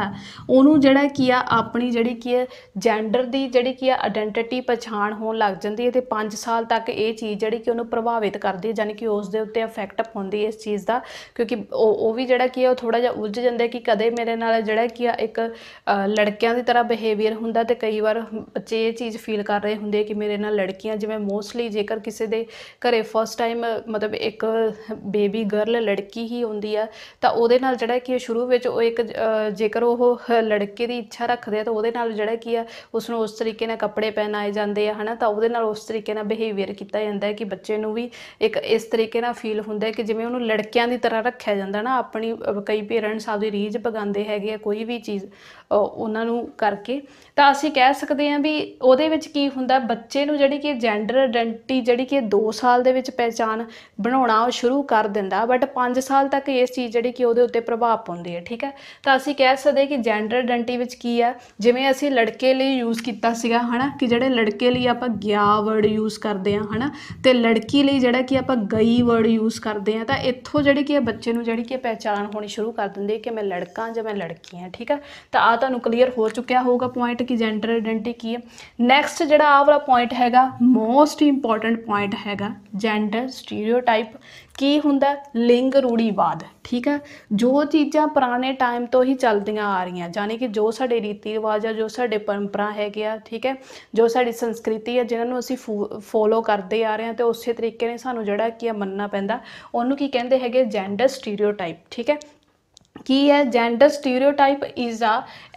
ਉਹਨੂੰ ਜਿਹੜਾ ਕੀ ਆ ਆਪਣੀ ਜਿਹੜੀ ਕੀ ਹੈ ਜੈਂਡਰ ਦੀ ਜਿਹੜੀ ਕੀ ਆ ਆਇਡੈਂਟੀਟੀ ਪਛਾਣ ਹੋਣ ਲੱਗ ਜਾਂਦੀ ਹੈ ਤੇ 5 ਸਾਲ ਤੱਕ ਇਹ ਚੀਜ਼ ਜਿਹੜੀ ਕਿ ਉਹਨੂੰ ਪ੍ਰਭਾਵਿਤ ਕਰਦੀ ਹੈ ਯਾਨੀ ਕਿ ਉਸ ਦੇ ਉੱਤੇ ਇਫੈਕਟ ਪਾਉਂਦੀ ਹੈ ਇਸ ਚੀਜ਼ ਦਾ ਕਿਉਂਕਿ ਉਹ ਵੀ ਜਿਹੜਾ ਕੀ ਆ ਉਹ ਥੋੜਾ ਜਿਹਾ ਉਲਝ ਜਾਂਦਾ ਕਿ ਕਦੇ ਮੇਰੇ ਨਾਲ ਜਿਹੜਾ ਕੀ ਆ ਇੱਕ ਲੜਕਿਆਂ ਦੀ ਤਰ੍ਹਾਂ ਬਿਹੇਵੀਅਰ ਹੁੰਦਾ ਤੇ ਕਈ ਵਾਰ ਬੱਚੇ ਇਹ ਚੀਜ਼ ਫੀਲ ਕਰ ਰਹੇ ਹੁੰਦੇ ਕਿ ਮੇਰੇ ਨਾਲ ਲੜਕੀਆਂ ਜਿਵੇਂ ਮੋਸਟਲੀ ਜੇਕਰ ਕਿਸੇ ਦੇ ਘਰੇ ਫਸਟ ਟਾਈਮ ਮਤਲਬ ਇੱਕ ਬੇਬੀ ਬੇਬੀ ਗਰਲ ਲੜਕੀ ਹੀ ਹੁੰਦੀ ਆ ਤਾਂ ਉਹਦੇ ਨਾਲ ਜਿਹੜਾ ਕਿ ਸ਼ੁਰੂ ਵਿੱਚ ਉਹ ਇੱਕ ਜੇਕਰ ਉਹ ਲੜਕੇ ਦੀ ਇੱਛਾ ਰੱਖਦੇ ਆ ਤਾਂ ਉਹਦੇ ਨਾਲ ਜਿਹੜਾ ਕੀ ਆ ਉਸ ਨੂੰ ਉਸ ਤਰੀਕੇ ਨਾਲ ਕੱਪੜੇ ਪਹਿਨਾਏ ਜਾਂਦੇ ਆ ਹਨਾ ਤਾਂ ਉਹਦੇ ਨਾਲ ਉਸ ਤਰੀਕੇ ਨਾਲ ਬਿਹੇਵੀਅਰ ਕੀਤਾ ਜਾਂਦਾ ਹੈ ਕਿ ਬੱਚੇ ਨੂੰ ਵੀ ਇੱਕ ਇਸ ਤਰੀਕੇ ਨਾਲ ਫੀਲ ਹੁੰਦਾ ਹੈ ਕਿ ਜਿਵੇਂ ਉਹਨੂੰ ਲੜਕਿਆਂ ਦੀ ਤਰ੍ਹਾਂ ਰੱਖਿਆ ਜਾਂਦਾ ਨਾ ਆਪਣੀ ਕਈ ਪੇਰੈਂਟਸ ਆਪਦੀ ਰੀਝ ਪਗਾਉਂਦੇ ਹੈਗੇ ਆ ਕੋਈ ਵੀ ਚੀਜ਼ ਉਹਨਾਂ ਨੂੰ ਕਰਕੇ ਤਾਂ ਅਸੀਂ ਕਹਿ ਸਕਦੇ ਹਾਂ ਵੀ ਉਹਦੇ ਵਿੱਚ ਕੀ ਹੁੰਦਾ ਬੱਚੇ ਨੂੰ ਜਿਹੜੀ ਕਿ ਜੈਂਡਰ ਆਇਡੈਂਟੀ ਜਿਹੜੀ ਕਿ 2 ਸਾਲ ਦੇ ਵਿੱਚ ਪਹਿਚਾਨ ਬਣਾਉਣਾ ਉਹ ਸ਼ੁਰੂ ਕਰ ਦਿੰਦਾ ਬਟ 5 ਸਾਲ ਤੱਕ ਇਸ ਚੀਜ਼ ਜਿਹੜੀ ਕਿ ਉਹਦੇ ਉੱਤੇ ਪ੍ਰਭਾਵ ਪਾਉਂਦੀ ਹੈ ਠੀਕ ਹੈ ਤਾਂ ਅਸੀਂ ਕਹਿ ਸਕਦੇ ਕਿ ਜੈਂਡਰ ਆਇਡੈਂਟੀ ਵਿੱਚ ਕੀ ਆ ਜਿਵੇਂ ਅਸੀਂ ਲੜਕੇ ਲਈ ਯੂਜ਼ ਕੀਤਾ ਸੀਗਾ ਹਨਾ ਕਿ ਜਿਹੜੇ ਲੜਕੇ ਲਈ ਆਪਾਂ ਗਿਆ ਵਰਡ ਯੂਜ਼ ਕਰਦੇ ਆ ਹਨਾ ਤੇ ਲੜਕੀ ਲਈ ਜਿਹੜਾ ਕਿ ਆਪਾਂ ਗਈ ਵਰਡ ਯੂਜ਼ ਕਰਦੇ ਆ ਤਾਂ ਇੱਥੋਂ ਜਿਹੜੀ ਕਿ ਬੱਚੇ ਨੂੰ ਜਿਹੜੀ ਕਿ ਪਹਿਚਾਨ ਹੋਣੀ ਸ਼ੁਰੂ ਕਰ ਦਿੰਦੀ ਹੈ ਕਿ ਮੈਂ ਲੜਕਾ ਜਾਂ ਮੈਂ ਲੜਕੀ ਆ ਠੀਕ ਆ ਤਾਂ ਆ ਤੁਹਾਨੂੰ ਕਲੀਅਰ ਹੋ ਚੁੱਕਿਆ ਹੋਊਗਾ ਪੁਆਇੰਟ ਕਿ ਜੈਂਡਰ ਆਇਡੈਂਟੀ ਕੀ ਹੈ ਨੈਕਸਟ ਜਿਹੜਾ ਆਹ ਵਾਲਾ ਪੁਆਇੰਟ ਹੈਗਾ ਮੋਸਟ ਇੰਪੋਰਟੈਂਟ ਪੁਆਇੰਟ ਹੈਗਾ ਜੈਂਡਰ ਸਟੀਰੀਓਟਾਈਪ ਕੀ ਹੁੰਦਾ ਲਿੰਗ ਰੂੜੀਵਾਦ ਠੀਕ ਹੈ ਜੋ ਚੀਜ਼ਾਂ ਪੁਰਾਣੇ ਟਾਈਮ ਤੋਂ ਹੀ ਚੱਲਦੀਆਂ ਆ ਰਹੀਆਂ ਜਾਨੀ ਕਿ ਜੋ ਸਾਡੇ ਰੀਤੀ ਰਿਵਾਜ ਆ ਜੋ ਸਾਡੇ ਪਰੰਪਰਾ ਹੈਗੇ ਆ ਠੀਕ ਹੈ ਜੋ ਸਾਡੀ ਸੰਸਕ੍ਰਿਤੀ ਹੈ ਜਿਨ੍ਹਾਂ ਨੂੰ ਅਸੀਂ ਫੋਲੋ ਕਰਦੇ ਆ ਰਹੇ ਹਾਂ ਤੇ ਉਸੇ ਤਰੀਕੇ ਨੇ ਸਾਨੂੰ ਜਿਹੜਾ ਕੀ ਮੰਨਣਾ ਪੈਂਦਾ ਉਹਨੂੰ ਕੀ ਕਹਿੰਦੇ ਹੈਗੇ ਜੈਂਡਰ ਸਟੀਰੀਓਟਾਈਪ ਠੀਕ ਹੈ ਕੀ ਹੈ gender stereotype is a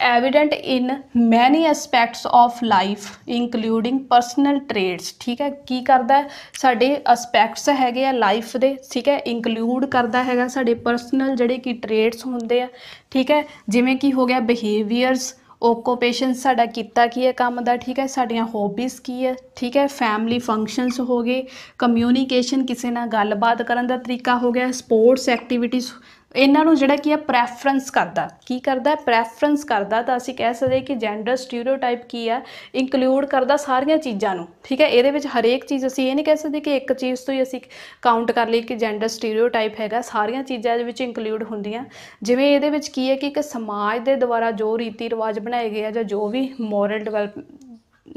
evident in many aspects of life including personal traits ਠੀਕ ਹੈ ਕੀ ਕਰਦਾ ਸਾਡੇ ਐਸਪੈਕਟਸ ਹੈਗੇ ਆ ਲਾਈਫ ਦੇ ਠੀਕ ਹੈ ਇਨਕਲੂਡ ਕਰਦਾ ਹੈਗਾ ਸਾਡੇ ਪਰਸਨਲ ਜਿਹੜੇ ਕੀ ਟ੍ਰੇਟਸ ਹੁੰਦੇ ਆ ਠੀਕ ਹੈ ਜਿਵੇਂ ਕੀ ਹੋ ਗਿਆ ਬਿਹੇਵੀਅਰਸ ਓਕੂਪੇਸ਼ਨ ਸਾਡਾ ਕੀਤਾ ਕੀ ਹੈ ਕੰਮ ਦਾ ਠੀਕ ਹੈ ਸਾਡੀਆਂ ਹੌਬੀਜ਼ ਕੀ ਹੈ ਠੀਕ ਹੈ ਫੈਮਿਲੀ ਫੰਕਸ਼ਨਸ ਹੋ ਗਏ ਕਮਿਊਨੀਕੇਸ਼ਨ ਕਿਸੇ ਨਾਲ ਗੱਲਬਾਤ ਕਰਨ ਦਾ ਤਰੀਕਾ ਹੋ ਗਿਆ ਸਪੋਰਟਸ ਐਕਟੀਵਿਟੀਜ਼ ਇਹਨਾਂ ਨੂੰ ਜਿਹੜਾ ਕੀ ਹੈ ਪ੍ਰੈਫਰੈਂਸ ਕਰਦਾ ਕੀ ਕਰਦਾ ਪ੍ਰੈਫਰੈਂਸ ਕਰਦਾ ਤਾਂ ਅਸੀਂ ਕਹਿ ਸਕਦੇ ਕਿ ਜੈਂਡਰ ਸਟੀਰੀਓਟਾਈਪ ਕੀ ਆ ਇਨਕਲੂਡ ਕਰਦਾ ਸਾਰੀਆਂ ਚੀਜ਼ਾਂ ਨੂੰ ਠੀਕ ਹੈ ਇਹਦੇ ਵਿੱਚ ਹਰੇਕ ਚੀਜ਼ ਅਸੀਂ ਇਹ ਨਹੀਂ ਕਹਿ ਸਕਦੇ ਕਿ ਇੱਕ ਚੀਜ਼ ਤੋਂ ਹੀ ਅਸੀਂ ਕਾਊਂਟ ਕਰ ਲਈ ਕਿ ਜੈਂਡਰ ਸਟੀਰੀਓਟਾਈਪ ਹੈਗਾ ਸਾਰੀਆਂ ਚੀਜ਼ਾਂ ਦੇ ਵਿੱਚ ਇਨਕਲੂਡ ਹੁੰਦੀਆਂ ਜਿਵੇਂ ਇਹਦੇ ਵਿੱਚ ਕੀ ਹੈ ਕਿ ਇੱਕ ਸਮਾਜ ਦੇ ਦੁਆਰਾ ਜੋ ਰੀਤੀ ਰਿਵਾਜ ਬਣਾਏ ਗਏ ਆ ਜਾਂ ਜੋ ਵੀ ਮੋਰਲ ਡਿਵੈਲਪ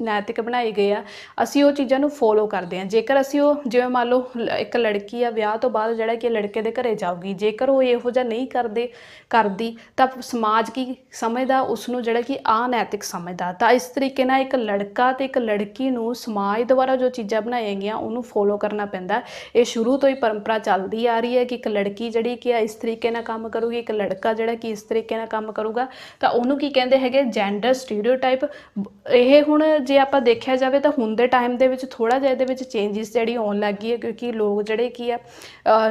ਨੈਤਿਕ ਬਣਾਏ ਗਏ ਆ ਅਸੀਂ ਉਹ ਚੀਜ਼ਾਂ ਨੂੰ ਫੋਲੋ ਕਰਦੇ ਆ ਜੇਕਰ ਅਸੀਂ ਉਹ ਜਿਵੇਂ ਮੰਨ ਲਓ ਇੱਕ ਲੜਕੀ ਆ ਵਿਆਹ ਤੋਂ ਬਾਅਦ ਜਿਹੜਾ ਕਿ ਲੜਕੇ ਦੇ ਘਰੇ ਜਾਊਗੀ ਜੇਕਰ ਉਹ ਇਹੋ ਜਿਹਾ ਨਹੀਂ ਕਰਦੇ ਕਰਦੀ ਤਾਂ ਸਮਾਜ ਕੀ ਸਮਝਦਾ ਉਸ ਨੂੰ ਜਿਹੜਾ ਕਿ ਅਨੈਤਿਕ ਸਮਝਦਾ ਤਾਂ ਇਸ ਤਰੀਕੇ ਨਾਲ ਇੱਕ ਲੜਕਾ ਤੇ ਇੱਕ ਲੜਕੀ ਨੂੰ ਸਮਾਜ ਦੁਆਰਾ ਜੋ ਚੀਜ਼ਾਂ ਬਣਾਈਆਂ ਗਈਆਂ ਉਹਨੂੰ ਫੋਲੋ ਕਰਨਾ ਪੈਂਦਾ ਇਹ ਸ਼ੁਰੂ ਤੋਂ ਹੀ ਪਰੰਪਰਾ ਚੱਲਦੀ ਆ ਰਹੀ ਹੈ ਕਿ ਇੱਕ ਲੜਕੀ ਜਿਹੜੀ ਕਿ ਇਸ ਤਰੀਕੇ ਨਾਲ ਕੰਮ ਕਰੂਗੀ ਇੱਕ ਲੜਕਾ ਜਿਹੜਾ ਕਿ ਇਸ ਤਰੀਕੇ ਨਾਲ ਕੰਮ ਕਰੂਗਾ ਤਾਂ ਉਹਨੂੰ ਕੀ ਕਹਿੰਦੇ ਹੈਗੇ ਜੈਂਡਰ ਸਟੀਰੀਓਟਾਈਪ ਇਹ ਹੁਣ ਜੇ ਆਪਾਂ ਦੇਖਿਆ ਜਾਵੇ ਤਾਂ ਹੁਣ ਦੇ ਟਾਈਮ ਦੇ ਵਿੱਚ ਥੋੜਾ ਜਿਹਾ ਇਹਦੇ ਵਿੱਚ ਚੇਂਜਸ ਜਿਹੜੀ ਆਉਣ ਲੱਗੀ ਹੈ ਕਿਉਂਕਿ ਲੋਕ ਜਿਹੜੇ ਕੀ ਆ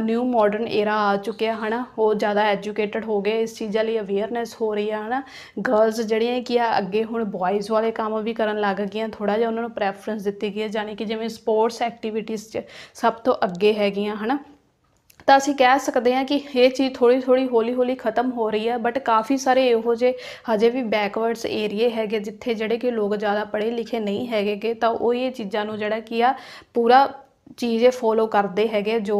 ਨਿਊ ਮਾਡਰਨ ਏਰਾ ਆ ਚੁੱਕਿਆ ਹਨਾ ਉਹ ਜ਼ਿਆਦਾ ਐਜੂਕੇਟਡ ਹੋ ਗਏ ਇਸ ਚੀਜ਼ਾਂ ਲਈ ਅਵੇਅਰਨੈਸ ਹੋ ਰਹੀ ਆ ਹਨਾ ਗਰਲਸ ਜਿਹੜੀਆਂ ਕੀ ਆ ਅੱਗੇ ਹੁਣ ਬॉयਜ਼ ਵਾਲੇ ਕੰਮ ਵੀ ਕਰਨ ਲੱਗ ਗਈਆਂ ਥੋੜਾ ਜਿਹਾ ਉਹਨਾਂ ਨੂੰ ਪ੍ਰੈਫਰੈਂਸ ਦਿੱਤੀ ਗਈ ਹੈ ਜਾਨੀ ਕਿ ਜਿਵੇਂ ਸਪੋਰਟਸ ਐਕਟੀਵਿਟੀਆਂ 'ਚ ਸਭ ਤੋਂ ਅੱਗੇ ਹੈਗੀਆਂ ਹਨਾ ਤਾਂ ਅਸੀਂ ਕਹਿ ਸਕਦੇ ਹਾਂ ਕਿ ਇਹ ਚੀਜ਼ ਥੋੜੀ ਥੋੜੀ ਹੌਲੀ ਹੌਲੀ ਖਤਮ ਹੋ ਰਹੀ ਹੈ ਬਟ ਕਾਫੀ ਸਾਰੇ ਇਹੋ ਜੇ ਹਜੇ ਵੀ ਬੈਕਵਰਡਸ ਏਰੀਏ ਹੈਗੇ ਜਿੱਥੇ ਜਿਹੜੇ ਕਿ ਲੋਕ ਜ਼ਿਆਦਾ ਪੜ੍ਹੇ ਲਿਖੇ ਨਹੀਂ ਹੈਗੇ ਕਿ ਤਾਂ ਉਹ ਇਹ ਚੀਜ਼ਾਂ ਨੂੰ ਜਿਹੜਾ ਕੀ ਆ ਪੂਰਾ ਚੀਜ਼ ਇਹ ਫੋਲੋ ਕਰਦੇ ਹੈਗੇ ਜੋ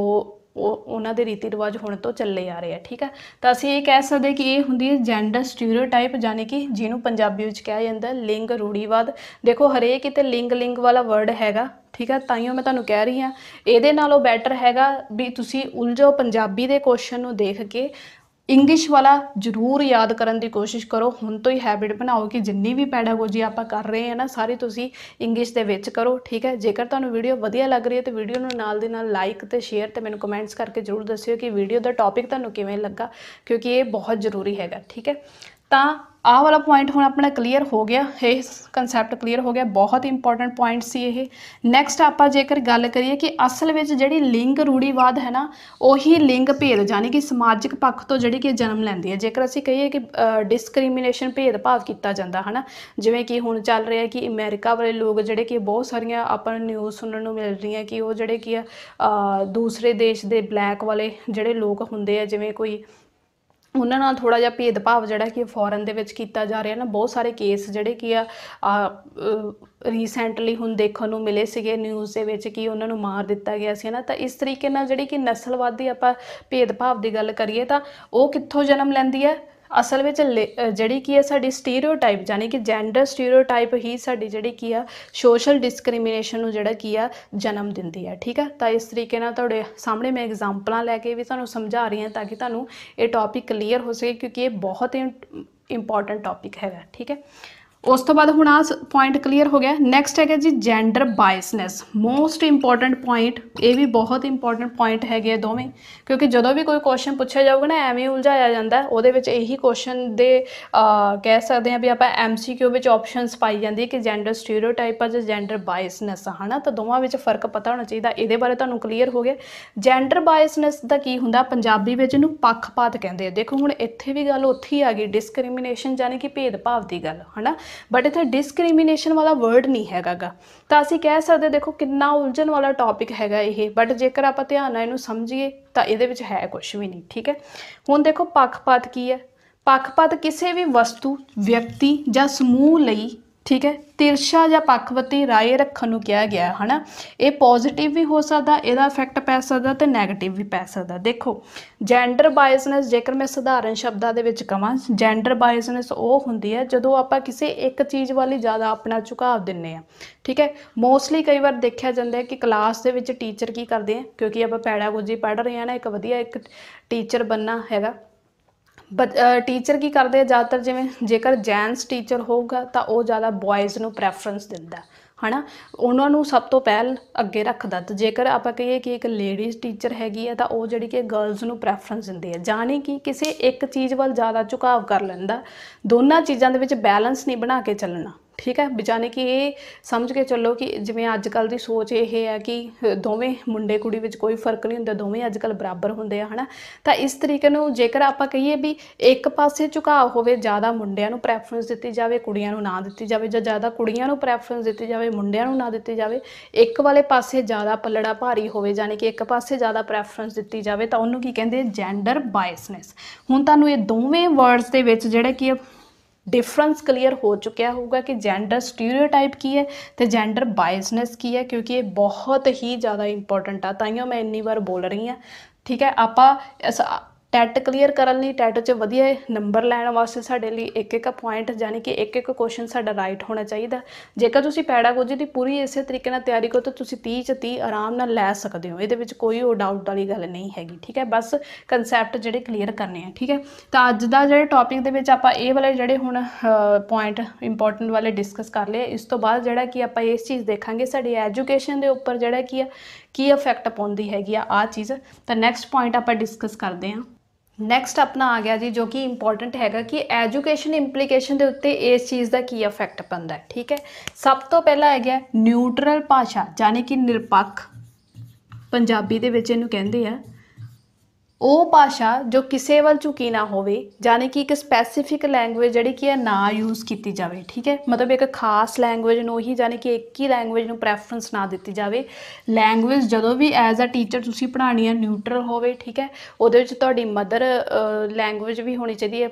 ਉਹ ਉਹਨਾਂ ਦੇ ਰੀਤੀ ਰਿਵਾਜ ਹੁਣ ਤੋਂ ਚੱਲੇ ਆ ਰਹੇ ਆ ਠੀਕ ਆ ਤਾਂ ਅਸੀਂ ਇਹ ਕਹਿ ਸਕਦੇ ਕਿ ਇਹ ਹੁੰਦੀ ਹੈ ਜੈਂਡਰ ਸਟੀਰੀਓਟਾਈਪ ਯਾਨੀ ਕਿ ਜਿਹਨੂੰ ਪੰਜਾਬੀ ਵਿੱਚ ਕਿਹਾ ਜਾਂਦਾ ਲਿੰਗ ਰੂੜੀਵਾਦ ਦੇਖੋ ਹਰੇਕ ਇਤੇ ਲਿੰਗ ਲਿੰਗ ਵਾਲਾ ਵਰਡ ਹੈਗਾ ਠੀਕ ਹੈ ਤਾਈਓ ਮੈਂ ਤੁਹਾਨੂੰ ਕਹਿ ਰਹੀ ਆ ਇਹਦੇ ਨਾਲੋਂ ਬੈਟਰ ਹੈਗਾ ਵੀ ਤੁਸੀਂ ਉਲਝੋ ਪੰਜਾਬੀ ਦੇ ਕੁਐਸਚਨ ਨੂੰ ਦੇਖ ਕੇ ਇੰਗਲਿਸ਼ ਵਾਲਾ ਜ਼ਰੂਰ ਯਾਦ ਕਰਨ ਦੀ ਕੋਸ਼ਿਸ਼ ਕਰੋ ਹੁਣ ਤੋਂ ਹੀ ਹੈਬਿਟ ਬਣਾਓ ਕਿ ਜਿੰਨੀ ਵੀ ਪੈਡਾਗੋਜੀ ਆਪਾਂ ਕਰ ਰਹੇ ਹਾਂ ਨਾ ਸਾਰੀ ਤੁਸੀਂ ਇੰਗਲਿਸ਼ ਦੇ ਵਿੱਚ ਕਰੋ ਠੀਕ ਹੈ ਜੇਕਰ ਤੁਹਾਨੂੰ ਵੀਡੀਓ ਵਧੀਆ ਲੱਗ ਰਹੀ ਹੈ ਤੇ ਵੀਡੀਓ ਨੂੰ ਨਾਲ ਦੇ ਨਾਲ ਲਾਈਕ ਤੇ ਸ਼ੇਅਰ ਤੇ ਮੈਨੂੰ ਕਮੈਂਟਸ ਕਰਕੇ ਜ਼ਰੂਰ ਦੱਸਿਓ ਕਿ ਵੀਡੀਓ ਦਾ ਟੌਪਿਕ ਤੁਹਾਨੂੰ ਕਿਵੇਂ ਲੱਗਾ ਕਿਉਂਕਿ ਇਹ ਬਹੁਤ ਜ਼ਰੂਰੀ ਹੈਗਾ ਠੀਕ ਹੈ ਤਾਂ ਆਹ ਵਾਲਾ ਪੁਆਇੰਟ ਹੁਣ ਆਪਣਾ ਕਲੀਅਰ ਹੋ ਗਿਆ ਇਹ ਕਨਸੈਪਟ ਕਲੀਅਰ ਹੋ ਗਿਆ ਬਹੁਤ ਇੰਪੋਰਟੈਂਟ ਪੁਆਇੰਟ ਸੀ ਇਹ ਨੈਕਸਟ ਆਪਾਂ ਜੇਕਰ ਗੱਲ ਕਰੀਏ ਕਿ ਅਸਲ ਵਿੱਚ ਜਿਹੜੀ ਲਿੰਗ ਰੂੜੀਵਾਦ ਹੈ ਨਾ ਉਹੀ ਲਿੰਗ ਭੇਦ ਜਾਨੀ ਕਿ ਸਮਾਜਿਕ ਪੱਖ ਤੋਂ ਜਿਹੜੀ ਕਿ ਜਨਮ ਲੈਂਦੀ ਹੈ ਜੇਕਰ ਅਸੀਂ ਕਹੀਏ ਕਿ ਡਿਸਕ੍ਰਿਮੀਨੇਸ਼ਨ ਭੇਦਭਾਵ ਕੀਤਾ ਜਾਂਦਾ ਹੈ ਨਾ ਜਿਵੇਂ ਕਿ ਹੁਣ ਚੱਲ ਰਿਹਾ ਕਿ ਅਮਰੀਕਾ ਵਾਲੇ ਲੋਕ ਜਿਹੜੇ ਕਿ ਬਹੁਤ ਸਾਰੀਆਂ ਆਪਾਂ ਨੂੰ ਨਿਊਜ਼ ਸੁਣਨ ਨੂੰ ਮਿਲ ਰਹੀਆਂ ਕਿ ਉਹ ਜਿਹੜੇ ਕਿ ਆ ਦੂਸਰੇ ਦੇਸ਼ ਦੇ ਬਲੈਕ ਵਾਲੇ ਜਿਹੜੇ ਲੋਕ ਹੁੰਦੇ ਆ ਜਿਵੇਂ ਕੋਈ ਉਹਨਾਂ ਨਾਲ ਥੋੜਾ ਜਿਹਾ ਭੇਦਭਾਵ ਜਿਹੜਾ ਕਿ ਫੋਰਨ ਦੇ ਵਿੱਚ ਕੀਤਾ ਜਾ ਰਿਹਾ ਨਾ ਬਹੁਤ ਸਾਰੇ ਕੇਸ ਜਿਹੜੇ ਕੀ ਆ ਰੀਸੈਂਟਲੀ ਹੁਣ ਦੇਖਣ ਨੂੰ ਮਿਲੇ ਸੀਗੇ ਨਿਊਜ਼ ਦੇ ਵਿੱਚ ਕਿ ਉਹਨਾਂ ਨੂੰ ਮਾਰ ਦਿੱਤਾ ਗਿਆ ਸੀ ਨਾ ਤਾਂ ਇਸ ਤਰੀਕੇ ਨਾਲ ਜਿਹੜੀ ਕਿ ਨਸਲਵਾਦੀ ਆਪਾਂ ਭੇਦਭਾਵ ਦੀ ਗੱਲ ਕਰੀਏ ਤਾਂ ਉਹ ਕਿੱਥੋਂ ਜਨਮ ਲੈਂਦੀ ਹੈ ਅਸਲ ਵਿੱਚ ਜਿਹੜੀ ਕੀ ਹੈ ਸਾਡੀ ਸਟੀਰੀਓਟਾਈਪ ਯਾਨੀ ਕਿ ਜੈਂਡਰ ਸਟੀਰੀਓਟਾਈਪ ਹੀ ਸਾਡੀ ਜਿਹੜੀ ਕੀ ਆ ਸੋਸ਼ਲ ਡਿਸਕ੍ਰਿਮੀਨੇਸ਼ਨ ਨੂੰ ਜਿਹੜਾ ਕੀ ਆ ਜਨਮ ਦਿੰਦੀ ਆ ਠੀਕ ਆ ਤਾਂ ਇਸ ਤਰੀਕੇ ਨਾਲ ਤੁਹਾਡੇ ਸਾਹਮਣੇ ਮੈਂ ਐਗਜ਼ਾਮਪਲਾਂ ਲੈ ਕੇ ਵੀ ਤੁਹਾਨੂੰ ਸਮਝਾ ਰਹੀ ਹਾਂ ਤਾਂ ਕਿ ਤੁਹਾਨੂੰ ਇਹ ਟੌਪਿਕ ਕਲੀਅਰ ਹੋ ਸਕੇ ਕਿਉਂਕਿ ਇਹ ਬਹੁਤ ਇੰਪੋਰਟੈਂਟ ਟੌਪਿਕ ਹੈਗਾ ਠੀਕ ਹੈ ਉਸ ਤੋਂ ਬਾਅਦ ਹੁਣ ਆ ਪੁਆਇੰਟ ਕਲੀਅਰ ਹੋ ਗਿਆ ਨੈਕਸਟ ਹੈਗਾ ਜੀ gender biasness most important point ਇਹ ਵੀ ਬਹੁਤ ਇੰਪੋਰਟੈਂਟ ਪੁਆਇੰਟ ਹੈਗੇ ਦੋਵੇਂ ਕਿਉਂਕਿ ਜਦੋਂ ਵੀ ਕੋਈ ਕੁਐਸਚਨ ਪੁੱਛਿਆ ਜਾਊਗਾ ਨਾ ਐਵੇਂ ਉਲਝਾਇਆ ਜਾਂਦਾ ਉਹਦੇ ਵਿੱਚ ਇਹੀ ਕੁਐਸਚਨ ਦੇ ਕਹਿ ਸਕਦੇ ਆ ਵੀ ਆਪਾਂ ਐਮਸੀਕਿਊ ਵਿੱਚ ਆਪਸ਼ਨਸ ਪਾਈ ਜਾਂਦੀ ਕਿ ਜੈਂਡਰ ਸਟੀਰੀਓਟਾਈਪ ਆ ਜਾਂ ਜੈਂਡਰ ਬਾਇਸਨੈਸ ਹਨਾ ਤਾਂ ਦੋਵਾਂ ਵਿੱਚ ਫਰਕ ਪਤਾ ਹੋਣਾ ਚਾਹੀਦਾ ਇਹਦੇ ਬਾਰੇ ਤੁਹਾਨੂੰ ਕਲੀਅਰ ਹੋ ਗਿਆ ਜੈਂਡਰ ਬਾਇਸਨੈਸ ਦਾ ਕੀ ਹੁੰਦਾ ਪੰਜਾਬੀ ਵਿੱਚ ਇਹਨੂੰ ਪੱਖਪਾਤ ਕਹਿੰਦੇ ਆ ਦੇਖੋ ਹੁਣ ਇੱਥੇ ਵੀ ਗੱਲ ਉੱਥੇ ਆ ਗਈ ਡਿਸਕ੍ਰਿਮੀਨੇਸ਼ਨ ਯਾਨੀ ਕਿ ਭੇਦਭਾਵ ਦੀ ਗੱਲ ਹਨਾ ਬਟ ਇਥੇ ਡਿਸਕ੍ਰਿਮੀਨੇਸ਼ਨ ਵਾਲਾ ਵਰਡ ਨਹੀਂ ਹੈਗਾਗਾ ਤਾਂ ਅਸੀਂ ਕਹਿ ਸਕਦੇ ਦੇਖੋ ਕਿੰਨਾ ਉਲਝਣ ਵਾਲਾ ਟੌਪਿਕ ਹੈਗਾ ਇਹ ਬਟ ਜੇਕਰ ਆਪਾਂ ਧਿਆਨ ਨਾਲ ਇਹਨੂੰ ਸਮਝੀਏ ਤਾਂ ਇਹਦੇ ਵਿੱਚ ਹੈ ਕੁਝ ਵੀ ਨਹੀਂ ਠੀਕ ਹੈ ਹੁਣ ਦੇਖੋ ਪੱਖਪਾਤ ਕੀ ਹੈ ਪੱਖਪਾਤ ਕਿਸੇ ਵੀ ਵਸਤੂ ਵਿਅਕਤੀ ਜਾਂ ਸਮੂਹ ਲਈ ਠੀਕ ਹੈ ਤਿਰਸ਼ਾ ਜਾਂ ਪੱਖਵਤੀ ਰਾਏ ਰੱਖਣ ਨੂੰ ਕਿਹਾ ਗਿਆ ਹੈ ਹਨਾ ਇਹ ਪੋਜ਼ਿਟਿਵ ਵੀ ਹੋ ਸਕਦਾ ਇਹਦਾ ਇਫੈਕਟ ਪੈ ਸਕਦਾ ਤੇ 네ਗੇਟਿਵ ਵੀ ਪੈ ਸਕਦਾ ਦੇਖੋ ਜੈਂਡਰ ਬਾਇਸਨੈਸ ਜੇਕਰ ਮੈਂ ਸਧਾਰਨ ਸ਼ਬਦਾਂ ਦੇ ਵਿੱਚ ਕਹਾਂ ਜੈਂਡਰ ਬਾਇਸਨੈਸ ਉਹ ਹੁੰਦੀ ਹੈ ਜਦੋਂ ਆਪਾਂ ਕਿਸੇ ਇੱਕ ਚੀਜ਼ ਵਾਲੀ ਜ਼ਿਆਦਾ ਆਪਣਾ ਝੁਕਾਅ ਦਿੰਨੇ ਆ ਠੀਕ ਹੈ ਮੋਸਟਲੀ ਕਈ ਵਾਰ ਦੇਖਿਆ ਜਾਂਦਾ ਹੈ ਕਿ ਕਲਾਸ ਦੇ ਵਿੱਚ ਟੀਚਰ ਕੀ ਕਰਦੇ ਆ ਕਿਉਂਕਿ ਆਪਾਂ ਪੈਡਾਗੋਜੀ ਪੜ ਰਹੇ ਆ ਨਾ ਇੱਕ ਵਧੀਆ ਇੱਕ ਟੀਚਰ ਬੰਨਾ ਹੈਗਾ ਟੀਚਰ uh, ਕੀ ਕਰਦੇ ਆ ਜ਼ਿਆਦਾਤਰ ਜਿਵੇਂ ਜੇਕਰ ਜੈਂਸ ਟੀਚਰ ਹੋਊਗਾ ਤਾਂ ਉਹ ਜ਼ਿਆਦਾ ਬॉयਜ਼ ਨੂੰ ਪ੍ਰੈਫਰੈਂਸ ਦਿੰਦਾ ਹਨਾ ਉਹਨਾਂ ਨੂੰ ਸਭ ਤੋਂ ਪਹਿਲ ਅੱਗੇ ਰੱਖਦਾ ਤੇ ਜੇਕਰ ਆਪਾਂ ਕਹੀਏ ਕਿ ਇੱਕ ਲੇਡੀਜ਼ ਟੀਚਰ ਹੈਗੀ ਹੈ ਤਾਂ ਉਹ ਜਿਹੜੀ ਕਿ ਗਰਲਸ ਨੂੰ ਪ੍ਰੈਫਰੈਂਸ ਦਿੰਦੀ ਹੈ ਜਾਨੀ ਕਿ ਕਿਸੇ ਇੱਕ ਚੀਜ਼ ਵੱਲ ਜ਼ਿਆਦਾ ਝੁਕਾਵ ਕਰ ਲੈਂਦਾ ਦੋਨਾਂ ਚੀਜ਼ਾਂ ਦੇ ਵਿੱਚ ਬੈਲੈਂਸ ਨਹੀਂ ਬਣਾ ਕੇ ਚੱਲਣਾ ਠੀਕ ਹੈ ਜਾਨੀ ਕਿ ਇਹ ਸਮਝ ਕੇ ਚੱਲੋ ਕਿ ਜਿਵੇਂ ਅੱਜ ਕੱਲ ਦੀ ਸੋਚ ਇਹ ਹੈ ਕਿ ਦੋਵੇਂ ਮੁੰਡੇ ਕੁੜੀ ਵਿੱਚ ਕੋਈ ਫਰਕ ਨਹੀਂ ਹੁੰਦਾ ਦੋਵੇਂ ਅੱਜ ਕੱਲ ਬਰਾਬਰ ਹੁੰਦੇ ਆ ਹਨਾ ਤਾਂ ਇਸ ਤਰੀਕੇ ਨੂੰ ਜੇਕਰ ਆਪਾਂ ਕਹੀਏ ਵੀ ਇੱਕ ਪਾਸੇ ਝੁਕਾਅ ਹੋਵੇ ਜ਼ਿਆਦਾ ਮੁੰਡਿਆਂ ਨੂੰ ਪ੍ਰੈਫਰੈਂਸ ਦਿੱਤੀ ਜਾਵੇ ਕੁੜੀਆਂ ਨੂੰ ਨਾ ਦਿੱਤੀ ਜਾਵੇ ਜਾਂ ਜ਼ਿਆਦਾ ਕੁੜੀਆਂ ਨੂੰ ਪ੍ਰੈਫਰੈਂਸ ਦਿੱਤੀ ਜਾਵੇ ਮੁੰਡਿਆਂ ਨੂੰ ਨਾ ਦਿੱਤੀ ਜਾਵੇ ਇੱਕ ਵਾਲੇ ਪਾਸੇ ਜ਼ਿਆਦਾ ਪੱਲੜਾ ਭਾਰੀ ਹੋਵੇ ਯਾਨੀ ਕਿ ਇੱਕ ਪਾਸੇ ਜ਼ਿਆਦਾ ਪ੍ਰੈਫਰੈਂਸ ਦਿੱਤੀ ਜਾਵੇ ਤਾਂ ਉਹਨੂੰ ਕੀ ਕਹਿੰਦੇ ਜੈਂਡਰ ਬਾਇਸਨੈਸ ਹੁਣ ਤੁਹਾਨੂੰ ਇਹ ਦੋਵੇਂ ਵਰਡਸ ਦੇ ਵਿੱਚ ਜਿਹੜਾ ਕੀ डिफरेंस क्लियर हो चुका होगा कि जेंडर स्टीरियोटाइप की है तो जेंडर बायसनेस की है क्योंकि ये बहुत ही ज़्यादा इंपॉर्टेंट आ ताइयों मैं इन्नी बार बोल रही हूँ ठीक है आप ਟੈਟ ਕਲੀਅਰ ਕਰਨ ਲਈ ਟੈਟ 'ਚ ਵਧੀਆ ਨੰਬਰ ਲੈਣ ਵਾਸਤੇ ਸਾਡੇ ਲਈ ਇੱਕ ਇੱਕ ਪੁਆਇੰਟ ਯਾਨੀ ਕਿ ਇੱਕ ਇੱਕ ਕੁਐਸਚਨ ਸਾਡਾ ਰਾਈਟ ਹੋਣਾ ਚਾਹੀਦਾ ਜੇਕਰ ਤੁਸੀਂ ਪੈਡਾਗੋਜੀ ਦੀ ਪੂਰੀ ਇਸੇ ਤਰੀਕੇ ਨਾਲ ਤਿਆਰੀ ਕਰੋ ਤਾਂ ਤੁਸੀਂ 30 ਚ 30 ਆਰਾਮ ਨਾਲ ਲੈ ਸਕਦੇ ਹੋ ਇਹਦੇ ਵਿੱਚ ਕੋਈ ਉਹ ਡਾਊਟ ਵਾਲੀ ਗੱਲ ਨਹੀਂ ਹੈਗੀ ਠੀਕ ਹੈ ਬਸ ਕਨਸੈਪਟ ਜਿਹੜੇ ਕਲੀਅਰ ਕਰਨੇ ਆ ਠੀਕ ਹੈ ਤਾਂ ਅੱਜ ਦਾ ਜਿਹੜੇ ਟੌਪਿਕ ਦੇ ਵਿੱਚ ਆਪਾਂ ਇਹ ਵਾਲੇ ਜਿਹੜੇ ਹੁਣ ਪੁਆਇੰਟ ਇੰਪੋਰਟੈਂਟ ਵਾਲੇ ਡਿਸਕਸ ਕਰ ਲਏ ਇਸ ਤੋਂ ਬਾਅਦ ਜਿਹੜਾ ਕਿ ਆਪਾਂ ਇਸ ਚੀਜ਼ ਦੇਖਾਂਗੇ ਸਾਡੀ ਐਜੂਕੇਸ਼ਨ ਦੇ ਉੱਪਰ ਜਿਹੜਾ ਕੀ ਆ ਕੀ ਇਫੈਕਟ ਪਾਉਂਦੀ ਹੈਗੀ ਆ ਆ ਚੀਜ਼ ਤਾਂ ਨੈਕਸਟ ਪੁਆਇੰਟ ਆਪਾਂ ਡਿਸਕਸ ਕਰਦੇ ਹਾਂ ਨੈਕਸਟ ਆਪਣਾ ਆ ਗਿਆ ਜੀ ਜੋ ਕਿ ਇੰਪੋਰਟੈਂਟ ਹੈਗਾ ਕਿ ਐਜੂਕੇਸ਼ਨ ਇੰਪਲੀਕੇਸ਼ਨ ਦੇ ਉੱਤੇ ਇਸ ਚੀਜ਼ ਦਾ ਕੀ ਇਫੈਕਟ ਪੈਂਦਾ ਹੈ ਠੀਕ ਹੈ ਸਭ ਤੋਂ ਪਹਿਲਾਂ ਆ ਗਿਆ ਨਿਊਟਰਲ ਭਾਸ਼ਾ ਯਾਨੀ ਕਿ ਨਿਰਪੱਖ ਪੰਜਾਬੀ ਦੇ ਵਿੱਚ ਇਹਨੂੰ ਕਹਿੰਦੇ ਆ ਉਹ ਭਾਸ਼ਾ ਜੋ ਕਿਸੇ ਵੱਲ ਝੁਕੀ ਨਾ ਹੋਵੇ ਯਾਨੀ ਕਿ ਇੱਕ ਸਪੈਸੀਫਿਕ ਲੈਂਗੁਏਜ ਜਿਹੜੀ ਕਿ ਹੈ ਨਾ ਯੂਜ਼ ਕੀਤੀ ਜਾਵੇ ਠੀਕ ਹੈ ਮਤਲਬ ਇੱਕ ਖਾਸ ਲੈਂਗੁਏਜ ਨੂੰ ਹੀ ਯਾਨੀ ਕਿ ਇੱਕ ਹੀ ਲੈਂਗੁਏਜ ਨੂੰ ਪ੍ਰੈਫਰੈਂਸ ਨਾ ਦਿੱਤੀ ਜਾਵੇ ਲੈਂਗੁਏਜ ਜਦੋਂ ਵੀ ਐਜ਼ ਅ ਟੀਚਰ ਤੁਸੀਂ ਪੜ੍ਹਾਣੀ ਹੈ ਨਿਊਟਰਲ ਹੋਵੇ ਠੀਕ ਹੈ ਉਹਦੇ ਵਿੱਚ ਤੁਹਾਡੀ ਮਦਰ ਲੈਂਗੁਏਜ ਵੀ ਹੋਣੀ ਚਾਹੀਦੀ ਹੈ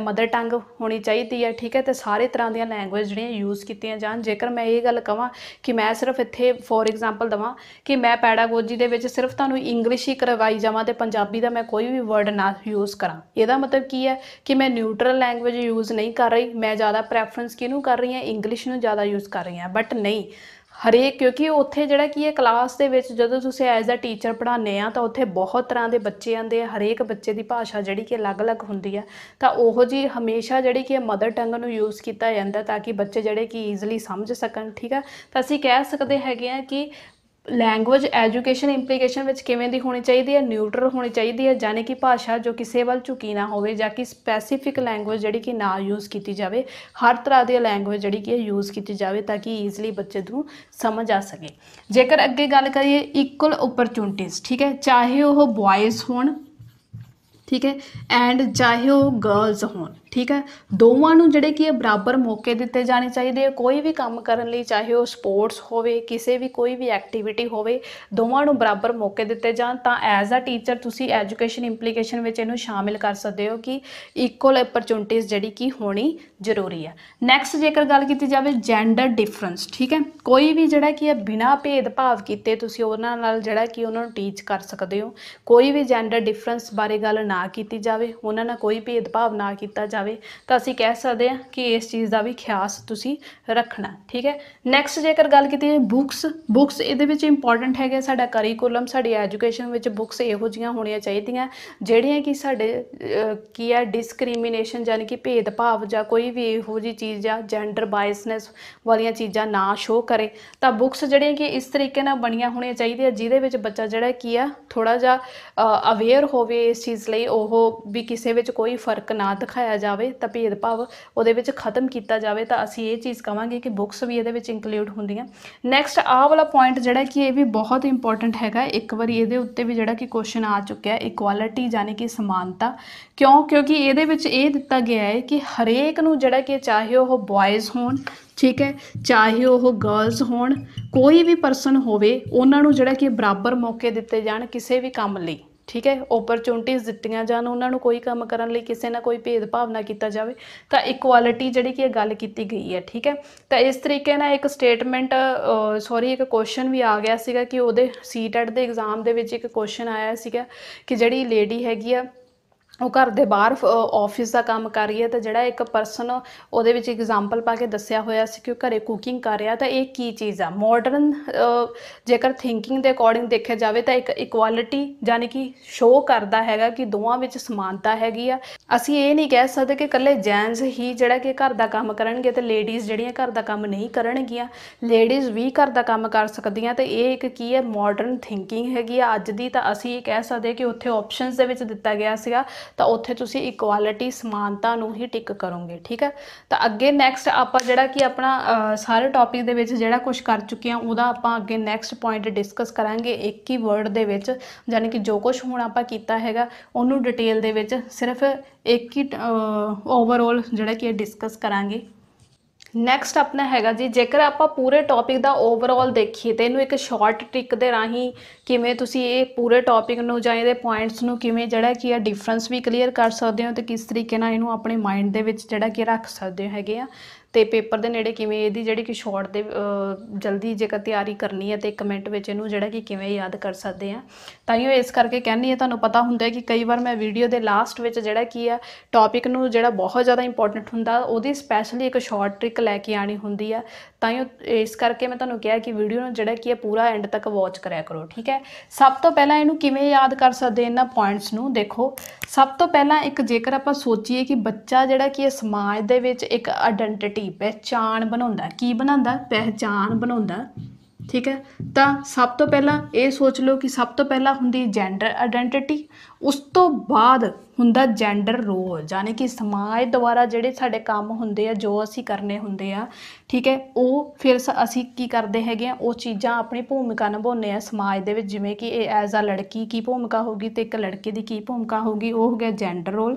ਮਦਰ ਟੰਗ ਹੋਣੀ ਚਾਹੀਦੀ ਹੈ ਠੀਕ ਹੈ ਤੇ ਸਾਰੇ ਤਰ੍ਹਾਂ ਦੀਆਂ ਲੈਂਗੁਏਜ ਜਿਹੜੀਆਂ ਯੂਜ਼ ਕੀਤੀਆਂ ਜਾਣ ਜੇਕਰ ਮੈਂ ਇਹ ਗੱਲ ਕਹਾਂ ਕਿ ਮੈਂ ਸਿਰਫ ਇੱਥੇ ਫੋਰ ਐਗਜ਼ਾਮਪਲ ਦਵਾਂ ਕਿ ਮੈਂ ਪੈਡਾਗੋਜੀ ਦੇ ਵਿੱਚ ਸਿਰਫ ਤੁਹਾਨੂੰ ਇੰਗਲਿਸ਼ ਹੀ ਕਰਵਾਈ ਜਾਵਾਂ ਤੇ ਪੰਜਾਬੀ ਦਾ ਮੈਂ ਕੋਈ ਵੀ ਵਰਡ ਨਾ ਯੂਜ਼ ਕਰਾਂ ਇਹਦਾ ਮਤਲਬ ਕੀ ਹੈ ਕਿ ਮੈਂ ਨਿਊਟਰਲ ਲੈਂਗੁਏਜ ਯੂਜ਼ ਨਹੀਂ ਕਰ ਰਹੀ ਮੈਂ ਜ਼ਿਆਦਾ ਪ੍ਰੈਫਰੈਂਸ ਕਿਹਨੂੰ ਕਰ ਰਹੀ ਹਾਂ ਇੰਗਲਿਸ਼ ਨੂੰ ਜ਼ਿਆਦਾ ਯੂਜ਼ ਕਰ ਰਹੀ ਹਾਂ ਬਟ ਨਹੀਂ ਹਰੇਕ ਕਿਉਂਕਿ ਉੱਥੇ ਜਿਹੜਾ ਕੀ ਹੈ ਕਲਾਸ ਦੇ ਵਿੱਚ ਜਦੋਂ ਤੁਸੀਂ ਐਜ਼ ਅ ਟੀਚਰ ਪੜ੍ਹਾਉਂਦੇ ਆ ਤਾਂ ਉੱਥੇ ਬਹੁਤ ਤਰ੍ਹਾਂ ਦੇ ਬੱਚੇ ਆਂਦੇ ਆ ਹਰੇਕ ਬੱਚੇ ਦੀ ਭਾਸ਼ਾ ਜਿਹੜੀ ਕਿ ਅਲੱਗ-ਅਲੱਗ ਹੁੰਦੀ ਆ ਤਾਂ ਉਹੋ ਜੀ ਹਮੇਸ਼ਾ ਜਿਹੜੀ ਕਿ ਮਦਰ ਟੰਗ ਨੂੰ ਯੂਜ਼ ਕੀਤਾ ਜਾਂਦਾ ਤਾਂ ਕਿ ਬੱਚੇ ਜਿਹੜੇ ਕਿ ਈਜ਼ੀਲੀ ਸਮਝ ਸਕਣ ਠੀਕ ਆ ਤਾਂ ਅਸੀਂ ਕਹਿ ਸਕਦੇ ਹੈਗੇ ਆ ਕਿ ਲੈਂਗੁਏਜ ਐਜੂਕੇਸ਼ਨ ਇੰਪਲੀਕੇਸ਼ਨ ਵਿੱਚ ਕਿਵੇਂ ਦੀ ਹੋਣੀ ਚਾਹੀਦੀ ਹੈ ਨਿਊਟਰਲ ਹੋਣੀ ਚਾਹੀਦੀ ਹੈ ਯਾਨੀ ਕਿ ਭਾਸ਼ਾ ਜੋ ਕਿਸੇ ਵੱਲ ਝੁਕੀ ਨਾ ਹੋਵੇ ਜਾਂ ਕਿ ਸਪੈਸੀਫਿਕ ਲੈਂਗੁਏਜ ਜਿਹੜੀ ਕਿ ਨਾ ਯੂਜ਼ ਕੀਤੀ ਜਾਵੇ ਹਰ ਤਰ੍ਹਾਂ ਦੀ ਲੈਂਗੁਏਜ ਜਿਹੜੀ ਕਿ ਯੂਜ਼ ਕੀਤੀ ਜਾਵੇ ਤਾਂ ਕਿ ਈਜ਼ੀਲੀ ਬੱਚੇ ਨੂੰ ਸਮਝ ਆ ਸਕੇ ਜੇਕਰ ਅੱਗੇ ਗੱਲ ਕਰੀਏ ਇਕੁਅਲ ਓਪਰਚੁਨਿਟੀਆਂ ਠੀਕ ਹੈ ਚਾਹੇ ਉਹ ਬॉयਜ਼ ਹੋਣ ਠੀਕ ਹੈ ਐਂਡ ਚਾਹੇ ਉਹ ਗਰਲਜ਼ ਹੋਣ ਠੀਕ ਹੈ ਦੋਵਾਂ ਨੂੰ ਜਿਹੜੇ ਕੀ ਹੈ ਬਰਾਬਰ ਮੌਕੇ ਦਿੱਤੇ ਜਾਣੇ ਚਾਹੀਦੇ ਆ ਕੋਈ ਵੀ ਕੰਮ ਕਰਨ ਲਈ ਚਾਹੇ ਉਹ ਸਪੋਰਟਸ ਹੋਵੇ ਕਿਸੇ ਵੀ ਕੋਈ ਵੀ ਐਕਟੀਵਿਟੀ ਹੋਵੇ ਦੋਵਾਂ ਨੂੰ ਬਰਾਬਰ ਮੌਕੇ ਦਿੱਤੇ ਜਾਣ ਤਾਂ ਐਜ਼ ਅ ਟੀਚਰ ਤੁਸੀਂ ਐਜੂਕੇਸ਼ਨ ਇੰਪਲੀਕੇਸ਼ਨ ਵਿੱਚ ਇਹਨੂੰ ਸ਼ਾਮਿਲ ਕਰ ਸਕਦੇ ਹੋ ਕਿ ਇਕੁਅਲ ਓਪਰਚੁਨਿਟੀਆਂ ਜਿਹੜੀ ਕੀ ਹੋਣੀ ਜ਼ਰੂਰੀ ਹੈ ਨੈਕਸਟ ਜੇਕਰ ਗੱਲ ਕੀਤੀ ਜਾਵੇ ਜੈਂਡਰ ਡਿਫਰੈਂਸ ਠੀਕ ਹੈ ਕੋਈ ਵੀ ਜਿਹੜਾ ਕੀ ਹੈ ਬਿਨਾ ਭੇਦਭਾਵ ਕੀਤੇ ਤੁਸੀਂ ਉਹਨਾਂ ਨਾਲ ਜਿਹੜਾ ਕੀ ਉਹਨਾਂ ਨੂੰ ਟੀਚ ਕਰ ਸਕਦੇ ਹੋ ਕੋਈ ਵੀ ਜੈਂਡਰ ਡਿਫਰੈਂਸ ਬਾਰੇ ਗੱਲ ਨਾ ਕੀਤੀ ਜਾਵੇ ਉਹਨਾਂ ਨਾਲ ਕੋਈ ਭੇਦਭਾਵ ਨਾ ਕੀਤਾ ਜਾਵੇ ਜਾਵੇ ਤਾਂ ਅਸੀਂ ਕਹਿ ਸਕਦੇ ਹਾਂ ਕਿ ਇਸ ਚੀਜ਼ ਦਾ ਵੀ ਖਿਆਸ ਤੁਸੀਂ ਰੱਖਣਾ ਠੀਕ ਹੈ ਨੈਕਸਟ ਜੇਕਰ ਗੱਲ ਕੀਤੀ ਜਾਏ ਬੁੱਕਸ ਬੁੱਕਸ ਇਹਦੇ ਵਿੱਚ ਇੰਪੋਰਟੈਂਟ ਹੈਗਾ ਸਾਡਾ ਕਰਿਕੂਲਮ ਸਾਡੀ ਐਜੂਕੇਸ਼ਨ ਵਿੱਚ ਬੁੱਕਸ ਇਹੋ ਜੀਆਂ ਹੋਣੀਆਂ ਚਾਹੀਦੀਆਂ ਜਿਹੜੀਆਂ ਕਿ ਸਾਡੇ ਕੀ ਹੈ ਡਿਸਕ੍ਰਿਮੀਨੇਸ਼ਨ ਯਾਨੀ ਕਿ ਭੇਦਭਾਵ ਜਾਂ ਕੋਈ ਵੀ ਇਹੋ ਜੀ ਚੀਜ਼ ਜਾਂ ਜੈਂਡਰ ਬਾਇਸਨੈਸ ਵਾਲੀਆਂ ਚੀਜ਼ਾਂ ਨਾ ਸ਼ੋ ਕਰੇ ਤਾਂ ਬੁੱਕਸ ਜਿਹੜੀਆਂ ਕਿ ਇਸ ਤਰੀਕੇ ਨਾਲ ਬਣੀਆਂ ਹੋਣੀਆਂ ਚਾਹੀਦੀਆਂ ਜਿਹਦੇ ਵਿੱਚ ਬੱਚਾ ਜਿਹੜਾ ਕੀ ਆ ਥੋੜਾ ਜਿਹਾ ਅਵੇਅਰ ਹੋਵੇ ਇਸ ਚੀਜ਼ ਲਈ ਉਹ ਵੀ ਕਿਸੇ ਵਿੱਚ ਕੋਈ ਫਰਕ ਨਾ ਦਿਖਾਇਆ ਜਾਵੇ ਤਾਂ ਭੇਦਭਾਵ ਉਹਦੇ ਵਿੱਚ ਖਤਮ ਕੀਤਾ ਜਾਵੇ ਤਾਂ ਅਸੀਂ ਇਹ ਚੀਜ਼ ਕਵਾਂਗੇ ਕਿ ਬੁੱਕਸ ਵੀ ਇਹਦੇ ਵਿੱਚ ਇਨਕਲੂਡ ਹੁੰਦੀਆਂ ਨੈਕਸਟ ਆਹ ਵਾਲਾ ਪੁਆਇੰਟ ਜਿਹੜਾ ਕਿ ਇਹ ਵੀ ਬਹੁਤ ਇੰਪੋਰਟੈਂਟ ਹੈਗਾ ਇੱਕ ਵਾਰੀ ਇਹਦੇ ਉੱਤੇ ਵੀ ਜਿਹੜਾ ਕਿ ਕੁਐਸਚਨ ਆ ਚੁੱਕਿਆ ਹੈ ਯਾਨੀ ਕਿ ਸਮਾਨਤਾ ਕਿਉਂ ਕਿਉਂਕਿ ਇਹਦੇ ਵਿੱਚ ਇਹ ਦਿੱਤਾ ਗਿਆ ਹੈ ਕਿ ਹਰੇਕ ਨੂੰ ਜਿਹੜਾ ਕਿ ਚਾਹੇ ਉਹ ਬॉयਜ਼ ਹੋਣ ਠੀਕ ਹੈ ਚਾਹੇ ਉਹ ਗਰਲਸ ਹੋਣ ਕੋਈ ਵੀ ਪਰਸਨ ਹੋਵੇ ਉਹਨਾਂ ਨੂੰ ਜਿਹੜਾ ਕਿ ਬਰਾਬਰ ਮੌਕੇ ਦਿੱਤੇ ਜਾਣ ਕਿਸੇ ਵੀ ਕੰਮ ਲਈ ਠੀਕ ਹੈ ਓਪਰਚੁਨਿਟੀਆਂ ਦਿੱਤੀਆਂ ਜਾਣ ਉਹਨਾਂ ਨੂੰ ਕੋਈ ਕੰਮ ਕਰਨ ਲਈ ਕਿਸੇ ਨਾ ਕੋਈ ਭੇਦਭਾਵ ਨਾ ਕੀਤਾ ਜਾਵੇ ਤਾਂ ਇਕੁਐਲਿਟੀ ਜਿਹੜੀ ਕਿ ਇਹ ਗੱਲ ਕੀਤੀ ਗਈ ਹੈ ਠੀਕ ਹੈ ਤਾਂ ਇਸ ਤਰੀਕੇ ਨਾਲ ਇੱਕ ਸਟੇਟਮੈਂਟ ਸੌਰੀ ਇੱਕ ਕੁਐਸਚਨ ਵੀ ਆ ਗਿਆ ਸੀਗਾ ਕਿ ਉਹਦੇ ਸੀਟੈਟ ਦੇ ਐਗਜ਼ਾਮ ਦੇ ਵਿੱਚ ਇੱਕ ਕੁਐਸਚਨ ਆਇਆ ਸੀਗਾ ਕਿ ਜਿਹੜੀ ਲੇਡੀ ਹੈਗੀ ਆ ਉਹ ਘਰ ਦੇ ਬਾਹਰ ਆਫਿਸ ਦਾ ਕੰਮ ਕਰ ਰਹੀ ਹੈ ਤਾਂ ਜਿਹੜਾ ਇੱਕ ਪਰਸਨ ਉਹਦੇ ਵਿੱਚ ਐਗਜ਼ਾਮਪਲ ਪਾ ਕੇ ਦੱਸਿਆ ਹੋਇਆ ਸੀ ਕਿ ਉਹ ਘਰੇ ਕੁਕਿੰਗ ਕਰ ਰਿਹਾ ਤਾਂ ਇਹ ਕੀ ਚੀਜ਼ ਆ ਮਾਡਰਨ ਜੇਕਰ ਥਿੰਕਿੰਗ ਦੇ ਅਕੋਰਡਿੰਗ ਦੇਖਿਆ ਜਾਵੇ ਤਾਂ ਇੱਕ ਇਕੁਐਲਿਟੀ ਯਾਨੀ ਕਿ ਸ਼ੋਅ ਕਰਦਾ ਹੈਗਾ ਕਿ ਦੋਵਾਂ ਵਿੱਚ ਸਮਾਨਤਾ ਹੈਗੀ ਆ ਅਸੀਂ ਇਹ ਨਹੀਂ ਕਹਿ ਸਕਦੇ ਕਿ ਇਕੱਲੇ ਜੈਂਟਸ ਹੀ ਜਿਹੜਾ ਕਿ ਘਰ ਦਾ ਕੰਮ ਕਰਨਗੇ ਤੇ ਲੇਡੀਜ਼ ਜਿਹੜੀਆਂ ਘਰ ਦਾ ਕੰਮ ਨਹੀਂ ਕਰਨਗੀਆਂ ਲੇਡੀਜ਼ ਵੀ ਘਰ ਦਾ ਕੰਮ ਕਰ ਸਕਦੀਆਂ ਤੇ ਇਹ ਇੱਕ ਕੀ ਹੈ ਮਾਡਰਨ ਥਿੰਕਿੰਗ ਹੈਗੀ ਆ ਅੱਜ ਦੀ ਤਾਂ ਅਸੀਂ ਇਹ ਕਹਿ ਸਕਦੇ ਕਿ ਉੱਥੇ ਆਪਸ਼ਨਸ ਦੇ ਵਿੱਚ ਦਿੱਤਾ ਗਿਆ ਸੀਗਾ ਤਾਂ ਉੱਥੇ ਤੁਸੀਂ ਇਕੁਐਲਿਟੀ ਸਮਾਨਤਾ ਨੂੰ ਹੀ ਟਿਕ ਕਰੋਗੇ ਠੀਕ ਹੈ ਤਾਂ ਅੱਗੇ ਨੈਕਸਟ ਆਪਾਂ ਜਿਹੜਾ ਕਿ ਆਪਣਾ ਸਾਰੇ ਟੌਪਿਕ ਦੇ ਵਿੱਚ ਜਿਹੜਾ ਕੁਝ ਕਰ ਚੁੱਕੇ ਆ ਉਹਦਾ ਆਪਾਂ ਅੱਗੇ ਨੈਕਸਟ ਪੁਆਇੰਟ ਡਿਸਕਸ ਕਰਾਂਗੇ ਇੱਕ ਹੀ ਵਰਡ ਦੇ ਵਿੱਚ ਯਾਨੀ ਕਿ ਜੋ ਕੁਝ ਹੁਣ ਆਪਾਂ ਕੀਤਾ ਹੈਗਾ ਉਹਨੂੰ ਡਿਟੇਲ ਦੇ ਵਿੱਚ ਸਿਰਫ ਇੱਕ ਹੀ ਓਵਰਆਲ ਜਿਹੜਾ ਕਿ ਡਿਸਕਸ ਕਰਾਂਗੇ ਨੈਕਸਟ ਆਪਣਾ ਹੈਗਾ ਜੀ ਜੇਕਰ ਆਪਾਂ ਪੂਰੇ ਟੌਪਿਕ ਦਾ ਓਵਰਆਲ ਦੇਖੀਏ ਤੇ ਇਹਨੂੰ ਇੱਕ ਸ਼ਾਰਟ ਟ੍ਰਿਕ ਦੇ ਰਾਹੀਂ ਕਿਵੇਂ ਤੁਸੀਂ ਇਹ ਪੂਰੇ ਟੌਪਿਕ ਨੂੰ ਜਾਂ ਇਹਦੇ ਪੁਆਇੰਟਸ ਨੂੰ ਕਿਵੇਂ ਜਿਹੜਾ ਕੀ ਆ ਡਿਫਰੈਂਸ ਵੀ ਕਲੀਅਰ ਕਰ ਸਕਦੇ ਹੋ ਤੇ ਕਿਸ ਤਰੀਕੇ ਨਾਲ ਇਹਨੂੰ ਆਪਣੇ ਮਾਈਂਡ ਦੇ ਵਿੱਚ ਜਿਹੜਾ ਕੀ ਰੱਖ ਸਕਦੇ ਹੋ ਹੈਗੇ ਆ ਤੇ ਪੇਪਰ ਦੇ ਨੇੜੇ ਕਿਵੇਂ ਇਹਦੀ ਜਿਹੜੀ ਕਿ ਸ਼ਾਰਟ ਦੇ ਜਲਦੀ ਜੇਕਰ ਤਿਆਰੀ ਕਰਨੀ ਹੈ ਤੇ ਕਮੈਂਟ ਵਿੱਚ ਇਹਨੂੰ ਜਿਹੜਾ ਕਿ ਕਿਵੇਂ ਯਾਦ ਕਰ ਸਕਦੇ ਆ ਤਾਂ ਉਹ ਇਸ ਕਰਕੇ ਕਹਿੰਨੀ ਹੈ ਤੁਹਾਨੂੰ ਪਤਾ ਹੁੰਦਾ ਹੈ ਕਿ ਕਈ ਵਾਰ ਮੈਂ ਵੀਡੀਓ ਦੇ ਲਾਸਟ ਵਿੱਚ ਜਿਹੜਾ ਕੀ ਆ ਟੌਪਿਕ ਨੂੰ ਜਿਹੜਾ ਬਹੁਤ ਜ਼ਿਆਦਾ ਇੰਪੋਰਟੈਂਟ ਹੁੰਦਾ ਉਹਦੀ ਸਪੈਸ਼ਲੀ ਇੱਕ ਸ਼ਾਰਟ ਟ੍ਰਿਕ ਲੈ ਕੇ ਆਣੀ ਹੁੰਦੀ ਆ ਤਾਂ ਹੀ ਇਸ ਕਰਕੇ ਮੈਂ ਤੁਹਾਨੂੰ ਕਿਹਾ ਕਿ ਵੀਡੀਓ ਨੂੰ ਜਿਹੜਾ ਕੀ ਹੈ ਪੂਰਾ ਐਂਡ ਤੱਕ ਵਾਚ ਕਰਿਆ ਕਰੋ ਠੀਕ ਹੈ ਸਭ ਤੋਂ ਪਹਿਲਾਂ ਇਹਨੂੰ ਕਿਵੇਂ ਯਾਦ ਕਰ ਸਕਦੇ ਇਹਨਾਂ ਪੁਆਇੰਟਸ ਨੂੰ ਦੇਖੋ ਸਭ ਤੋਂ ਪਹਿਲਾਂ ਇੱਕ ਜੇਕਰ ਆਪਾਂ ਸੋਚੀਏ ਕਿ ਬੱਚਾ ਜਿਹੜਾ ਕੀ ਹੈ ਸਮਾਜ ਦੇ ਵਿੱਚ ਇੱਕ ਆਇਡੈਂਟੀਟੀ ਪਹਿਚਾਨ ਬਣਾਉਂਦਾ ਕੀ ਬਣਾਉਂਦਾ ਪਹਿਚਾਨ ਬਣਾਉਂਦਾ ਠੀਕ ਹੈ ਤਾਂ ਸਭ ਤੋਂ ਪਹਿਲਾਂ ਇਹ ਸੋਚ ਲਓ ਕਿ ਸਭ ਤੋਂ ਪਹਿਲਾਂ ਹੁੰਦੀ ਜੈਂਡਰ ਆਇਡੈਂਟੀਟੀ ਉਸ ਤੋਂ ਬਾਅਦ ਹੁੰਦਾ ਜੈਂਡਰ ਰੋਲ ਯਾਨੀ ਕਿ ਸਮਾਜ ਦੁਆਰਾ ਜਿਹੜੇ ਸਾਡੇ ਕੰਮ ਹੁੰਦੇ ਆ ਜੋ ਅਸੀਂ ਕਰਨੇ ਹੁੰਦੇ ਆ ਠੀਕ ਹੈ ਉਹ ਫਿਰ ਅਸੀਂ ਕੀ ਕਰਦੇ ਹੈਗੇ ਆ ਉਹ ਚੀਜ਼ਾਂ ਆਪਣੀ ਭੂਮਿਕਾ ਨਿਭਾਉਂਦੇ ਆ ਸਮਾਜ ਦੇ ਵਿੱਚ ਜਿਵੇਂ ਕਿ ਇਹ ਐਜ਼ ਆ ਲੜਕੀ ਕੀ ਭੂਮਿਕਾ ਹੋਗੀ ਤੇ ਇੱਕ ਲੜਕੇ ਦੀ ਕੀ ਭੂਮਿਕਾ ਹੋਗੀ ਉਹ ਹੋ ਗਿਆ ਜੈਂਡਰ ਰੋਲ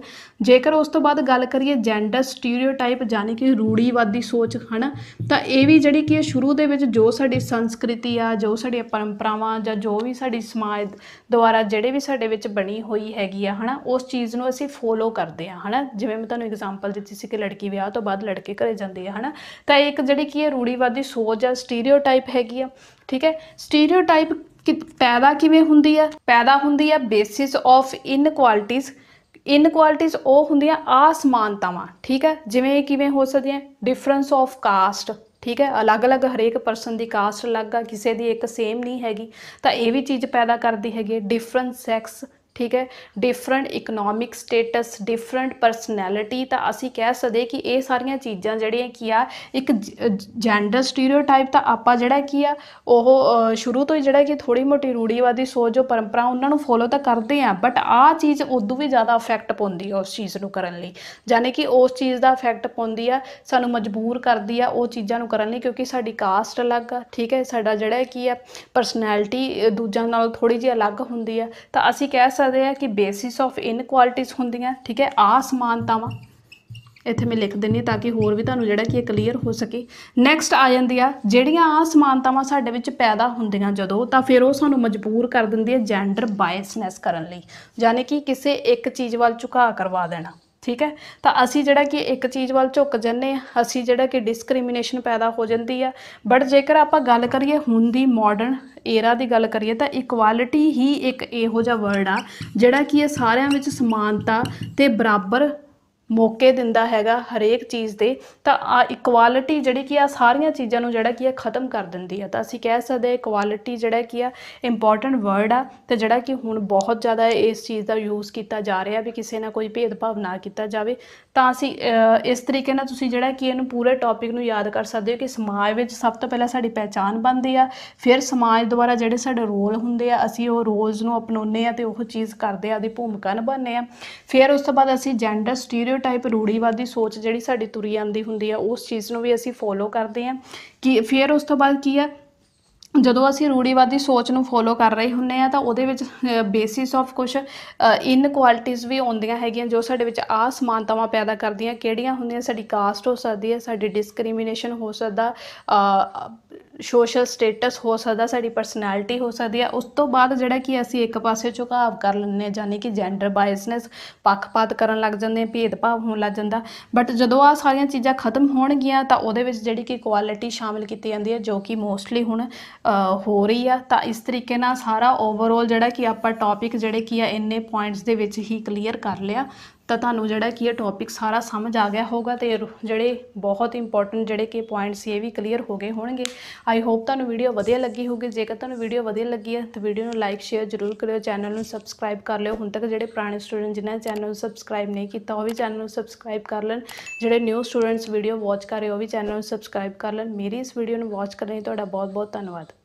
ਜੇਕਰ ਉਸ ਤੋਂ ਬਾਅਦ ਗੱਲ ਕਰੀਏ ਜੈਂਡਰ ਸਟੀਰੀਓਟਾਈਪ ਯਾਨੀ ਕਿ ਰੂੜੀਵਾਦੀ ਸੋਚ ਹਨ ਤਾਂ ਇਹ ਵੀ ਜਿਹੜੀ ਕਿ ਸ਼ੁਰੂ ਦੇ ਵਿੱਚ ਜੋ ਸਾਡੀ ਸੰਸਕ੍ਰਿਤੀ ਆ ਜੋ ਸਾਡੀਆਂ ਪਰੰਪਰਾਵਾਂ ਜਾਂ ਜੋ ਵੀ ਸਾਡੀ ਸਮਾਜ ਦੁਆਰਾ ਜਿਹੜੇ ਵੀ ਸਾਡੇ ਵਿੱਚ ਬਣੀ ਹੋਈ ਹੈਗੀ ਆ ਹਨਾ ਉਸ ਚੀਜ਼ ਨੂੰ ਅਸੀਂ ਫੋਲੋ ਕਰਦੇ ਆ ਹਨਾ ਜਿਵੇਂ ਮੈਂ ਤੁਹਾਨੂੰ ਐਗਜ਼ਾਮਪਲ ਦਿੱਤੀ ਸੀ ਕਿ ਲੜਕੀ ਵਿਆਹ ਤੋਂ ਬਾਅਦ ਲੜਕੇ ਘਰੇ ਜਾਂਦੇ ਆ ਹਨਾ ਤਾਂ ਇੱਕ ਜਿਹੜੀ ਕੀ ਹੈ ਰੂੜੀਵਾਦੀ ਸੋਚ ਆ ਸਟੀਰੀਓਟਾਈਪ ਹੈਗੀ ਆ ਠੀਕ ਹੈ ਸਟੀਰੀਓਟਾਈਪ ਕਿ ਪੈਦਾ ਕਿਵੇਂ ਹੁੰਦੀ ਆ ਪੈਦਾ ਹੁੰਦੀ ਆ ਬੇਸਿਸ ਆਫ ਇਨਕੁਆਲਿਟੀਜ਼ ਇਨਕੁਆਲਿਟੀਜ਼ ਉਹ ਹੁੰਦੀਆਂ ਆਸਮਾਨਤਾਵਾਂ ਠੀਕ ਹੈ ਜਿਵੇਂ ਕਿਵੇਂ ਹੋ ਸਕਦੀਆਂ ਡਿਫਰੈਂਸ ਆਫ ਕਾਸਟ ਠੀਕ ਹੈ ਅਲੱਗ-ਅਲੱਗ ਹਰੇਕ ਪਰਸਨ ਦੀ ਕਾਸਟ ਅਲੱਗ ਆ ਕਿਸੇ ਦੀ ਇੱਕ ਸੇਮ ਨਹੀਂ ਹੈਗੀ ਤਾਂ ਇਹ ਵੀ ਚੀਜ਼ ਪੈਦਾ ਕਰਦੀ ਹੈਗੀ ਡਿਫਰੈਂਸ ਸੈਕਸ ਠੀਕ ਹੈ different economic status different personality ਤਾਂ ਅਸੀਂ ਕਹਿ ਸਕਦੇ ਕਿ ਇਹ ਸਾਰੀਆਂ ਚੀਜ਼ਾਂ ਜਿਹੜੀਆਂ ਕੀ ਆ ਇੱਕ ਜੈਂਡਰ ਸਟੀਰੀਓਟਾਈਪ ਤਾਂ ਆਪਾਂ ਜਿਹੜਾ ਕੀ ਆ ਉਹ ਸ਼ੁਰੂ ਤੋਂ ਹੀ ਜਿਹੜਾ ਕਿ ਥੋੜੀ ਮੋਟੀ ਰੂੜੀਵਾਦੀ ਸੋਚ ਜੋ ਪਰੰਪਰਾ ਉਹਨਾਂ ਨੂੰ ਫੋਲੋ ਤਾਂ ਕਰਦੇ ਆ ਬਟ ਆ ਚੀਜ਼ ਉਦੋਂ ਵੀ ਜ਼ਿਆਦਾ ਇਫੈਕਟ ਪਾਉਂਦੀ ਆ ਉਸ ਚੀਜ਼ ਨੂੰ ਕਰਨ ਲਈ ਯਾਨੀ ਕਿ ਉਸ ਚੀਜ਼ ਦਾ ਇਫੈਕਟ ਪਾਉਂਦੀ ਆ ਸਾਨੂੰ ਮਜਬੂਰ ਕਰਦੀ ਆ ਉਹ ਚੀਜ਼ਾਂ ਨੂੰ ਕਰਨ ਲਈ ਕਿਉਂਕਿ ਸਾਡੀ ਕਾਸਟ ਅਲੱਗ ਆ ਠੀਕ ਹੈ ਸਾਡਾ ਜਿਹੜਾ ਕੀ ਆ ਪਰਸਨੈਲਿਟੀ ਦੂਜਿਆਂ ਨਾਲੋਂ ਥੋੜੀ ਜਿਹੀ ਅਲੱਗ ਹੁੰਦੀ ਆ ਤਾਂ ਅਸੀਂ ਕਹਿ ਸਕਦੇ ਸਕਦੇ ਆ ਕਿ ਬੇਸਿਸ ਆਫ ਇਨਕੁਆਲਿਟੀਜ਼ ਹੁੰਦੀਆਂ ਠੀਕ ਹੈ ਆਸਮਾਨਤਾਵਾਂ ਇੱਥੇ ਮੈਂ ਲਿਖ ਦਿੰਨੀ ਤਾਂ ਕਿ ਹੋਰ ਵੀ ਤੁਹਾਨੂੰ ਜਿਹੜਾ ਕੀ ਕਲੀਅਰ ਹੋ ਸਕੇ ਨੈਕਸਟ ਆ ਜਾਂਦੀ ਆ ਜਿਹੜੀਆਂ ਆ ਸਮਾਨਤਾਵਾਂ ਸਾਡੇ ਵਿੱਚ ਪੈਦਾ ਹੁੰਦੀਆਂ ਜਦੋਂ ਤਾਂ ਫਿਰ ਉਹ ਸਾਨੂੰ ਮਜਬੂਰ ਕਰ ਦਿੰਦੀ ਹੈ ਜੈਂਡਰ ਬਾਇਸਨੈਸ ਕਰਨ ਲਈ ਯਾਨੀ ਕਿ ਕਿਸੇ ਇੱਕ ਚੀਜ਼ ਵੱਲ ਝੁਕਾ ਕਰਵਾ ਦੇਣਾ ਠੀਕ ਹੈ ਤਾਂ ਅਸੀਂ ਜਿਹੜਾ ਕਿ ਇੱਕ ਚੀਜ਼ ਵੱਲ ਝੁੱਕ ਜੰਨੇ ਆ ਅਸੀਂ ਜਿਹੜਾ ਕਿ ਡਿਸਕ੍ਰਿਮੀਨੇਸ਼ਨ ਪੈਦਾ ਹੋ ਜਾਂਦੀ ਆ ਬਟ ਜੇਕਰ ਆਪਾਂ ਗੱਲ ਕਰੀਏ ਹੁਣ ਦੀ ਮਾਡਰਨ ਏਰਾ ਦੀ ਗੱਲ ਕਰੀਏ ਤਾਂ ਇਕਵਾਲਿਟੀ ਹੀ ਇੱਕ ਇਹੋ ਜਿਹਾ ਵਰਡ ਆ ਜਿਹੜਾ ਕਿ ਇਹ ਸਾਰਿਆਂ ਵਿੱਚ ਸਮਾਨਤਾ ਤੇ ਬਰਾਬਰ ਮੌਕੇ ਦਿੰਦਾ ਹੈਗਾ ਹਰੇਕ ਚੀਜ਼ ਦੇ ਤਾਂ ਆ ਇਕੁਆਲਿਟੀ ਜਿਹੜੀ ਕੀ ਆ ਸਾਰੀਆਂ ਚੀਜ਼ਾਂ ਨੂੰ ਜਿਹੜਾ ਕੀ ਆ ਖਤਮ ਕਰ ਦਿੰਦੀ ਆ ਤਾਂ ਅਸੀਂ ਕਹਿ ਸਕਦੇ ਆ ਇਕੁਆਲਿਟੀ ਜਿਹੜਾ ਕੀ ਆ ਇੰਪੋਰਟੈਂਟ ਵਰਡ ਆ ਤੇ ਜਿਹੜਾ ਕਿ ਹੁਣ ਬਹੁਤ ਜ਼ਿਆਦਾ ਇਸ ਚੀਜ਼ ਦਾ ਯੂਜ਼ ਕੀਤਾ ਜਾ ਰਿਹਾ ਵੀ ਕਿਸੇ ਨਾਲ ਕੋਈ ਭੇਦਭਾਵ ਨਾ ਕੀਤਾ ਜਾਵੇ ਤਾਂ ਅਸੀਂ ਇਸ ਤਰੀਕੇ ਨਾਲ ਤੁਸੀਂ ਜਿਹੜਾ ਕੀ ਇਹਨੂੰ ਪੂਰੇ ਟੌਪਿਕ ਨੂੰ ਯਾਦ ਕਰ ਸਕਦੇ ਹੋ ਕਿ ਸਮਾਜ ਵਿੱਚ ਸਭ ਤੋਂ ਪਹਿਲਾਂ ਸਾਡੀ ਪਹਿਚਾਨ ਬਣਦੀ ਆ ਫਿਰ ਸਮਾਜ ਦੁਆਰਾ ਜਿਹੜੇ ਸਾਡੇ ਰੋਲ ਹੁੰਦੇ ਆ ਅਸੀਂ ਉਹ ਰੋਲਸ ਨੂੰ ਅਪਣਾਉਂਦੇ ਆ ਤੇ ਉਹ ਚੀਜ਼ ਕਰਦੇ ਆ ਦੀ ਭੂਮਿਕਾ ਨਿਭਾਉਂਦੇ ਆ ਫਿਰ ਉਸ ਤੋਂ ਬਾਅਦ ਅਸੀਂ ਜੈਂਡਰ ਸਟੀਰੀਓ ਟਾਈਪ ਰੂੜੀਵਾਦੀ ਸੋਚ ਜਿਹੜੀ ਸਾਡੀ ਤੁਰੀ ਆਂਦੀ ਹੁੰਦੀ ਆ ਉਸ ਚੀਜ਼ ਨੂੰ ਵੀ ਅਸੀਂ ਫੋਲੋ ਕਰਦੇ ਆ ਕਿ ਫਿਰ ਉਸ ਤੋਂ ਬਾਅਦ ਕੀ ਆ ਜਦੋਂ ਅਸੀਂ ਰੂੜੀਵਾਦੀ ਸੋਚ ਨੂੰ ਫੋਲੋ ਕਰ ਰਹੇ ਹੁੰਨੇ ਆ ਤਾਂ ਉਹਦੇ ਵਿੱਚ ਬੇਸਿਸ ਆਫ ਕੁਝ ਇਨਕੁਆਲਿਟੀਜ਼ ਵੀ ਆਉਂਦੀਆਂ ਹੈਗੀਆਂ ਜੋ ਸਾਡੇ ਵਿੱਚ ਆ ਸਮਾਨਤਾਵਾਂ ਪੈਦਾ ਕਰਦੀਆਂ ਕਿਹੜੀਆਂ ਹੁੰਦੀਆਂ ਸਾਡੀ ਕਾਸਟ ਹੋ ਸਕਦੀ ਹੈ ਸਾਡੀ ਡਿਸਕ੍ਰਿਮੀਨੇਸ਼ਨ ਹੋ ਸਕਦਾ ਸੋਸ਼ਲ ਸਟੇਟਸ ਹੋ ਸਕਦਾ ਸਾਡੀ ਪਰਸਨੈਲਿਟੀ ਹੋ ਸਕਦੀ ਆ ਉਸ ਤੋਂ ਬਾਅਦ ਜਿਹੜਾ ਕਿ ਅਸੀਂ ਇੱਕ ਪਾਸੇ ਝੁਕਾਵ ਕਰ ਲੈਂਦੇ ਆ ਜਾਨੀ ਕਿ ਜੈਂਡਰ ਬਾਇਸਨੈਸ ਪੱਖਪਾਤ ਕਰਨ ਲੱਗ ਜਾਂਦੇ ਆ ਭੇਦਭਾਵ ਹੋਣ ਲੱਗ ਜਾਂਦਾ ਬਟ ਜਦੋਂ ਆ ਸਾਰੀਆਂ ਚੀਜ਼ਾਂ ਖਤਮ ਹੋਣਗੀਆਂ ਤਾਂ ਉਹਦੇ ਵਿੱਚ ਜਿਹੜੀ ਕਿ ਕੁਆਲਿਟੀ ਸ਼ਾਮਿਲ ਕੀਤੀ ਜਾਂਦੀ ਹੈ ਜੋ ਕਿ ਮੋਸਟਲੀ ਹੁਣ ਹੋ ਰਹੀ ਆ ਤਾਂ ਇਸ ਤਰੀਕੇ ਨਾਲ ਸਾਰਾ ਓਵਰਆਲ ਜਿਹੜਾ ਕਿ ਆਪਾਂ ਟੌਪਿਕ ਜਿਹੜੇ ਕੀ ਆ ਇੰਨੇ ਪੁਆਇੰਟਸ ਦੇ ਵਿੱਚ ਹੀ ਕਲੀਅਰ ਕਰ ਲਿਆ ਤਾਂ ਤੁਹਾਨੂੰ ਜਿਹੜਾ ਕੀ ਇਹ ਟੌਪਿਕ ਸਾਰਾ ਸਮਝ ਆ ਗਿਆ ਹੋਗਾ ਤੇ ਜਿਹੜੇ ਬਹੁਤ ਇੰਪੋਰਟੈਂਟ ਜਿਹੜੇ ਕਿ ਪੁਆਇੰਟਸ ਇਹ ਵੀ ਕਲੀਅਰ ਹੋ ਗਏ ਹੋਣਗੇ ਆਈ ਹੋਪ ਤੁਹਾਨੂੰ ਵੀਡੀਓ ਵਧੀਆ ਲੱਗੀ ਹੋਊਗੀ ਜੇਕਰ ਤੁਹਾਨੂੰ ਵੀਡੀਓ ਵਧੀਆ ਲੱਗੀ ਹੈ ਤਾਂ ਵੀਡੀਓ ਨੂੰ ਲਾਈਕ ਸ਼ੇਅਰ ਜ਼ਰੂਰ ਕਰਿਓ ਚੈਨਲ ਨੂੰ ਸਬਸਕ੍ਰਾਈਬ ਕਰ ਲਿਓ ਹੁਣ ਤੱਕ ਜਿਹੜੇ ਪੁਰਾਣੇ ਸਟੂਡੈਂਟ ਜਿਨ੍ਹਾਂ ਨੇ ਚੈਨਲ ਨੂੰ ਸਬਸਕ੍ਰਾਈਬ ਨਹੀਂ ਕੀਤਾ ਉਹ ਵੀ ਚੈਨਲ ਨੂੰ ਸਬਸਕ੍ਰਾਈਬ ਕਰ ਲੈਣ ਜਿਹੜੇ ਨਿਊ ਸਟੂਡੈਂਟਸ ਵੀਡੀਓ ਵਾਚ ਕਰ ਰਹੇ ਉਹ ਵੀ ਚੈਨਲ ਨੂੰ ਸਬਸਕ੍ਰਾਈਬ ਕਰ ਲੈਣ ਮੇਰੀ ਇਸ ਵੀਡੀਓ ਨੂੰ ਵਾਚ ਕਰਨ ਲਈ ਤੁਹਾਡਾ ਬਹੁਤ ਬਹੁਤ ਧੰਨਵਾਦ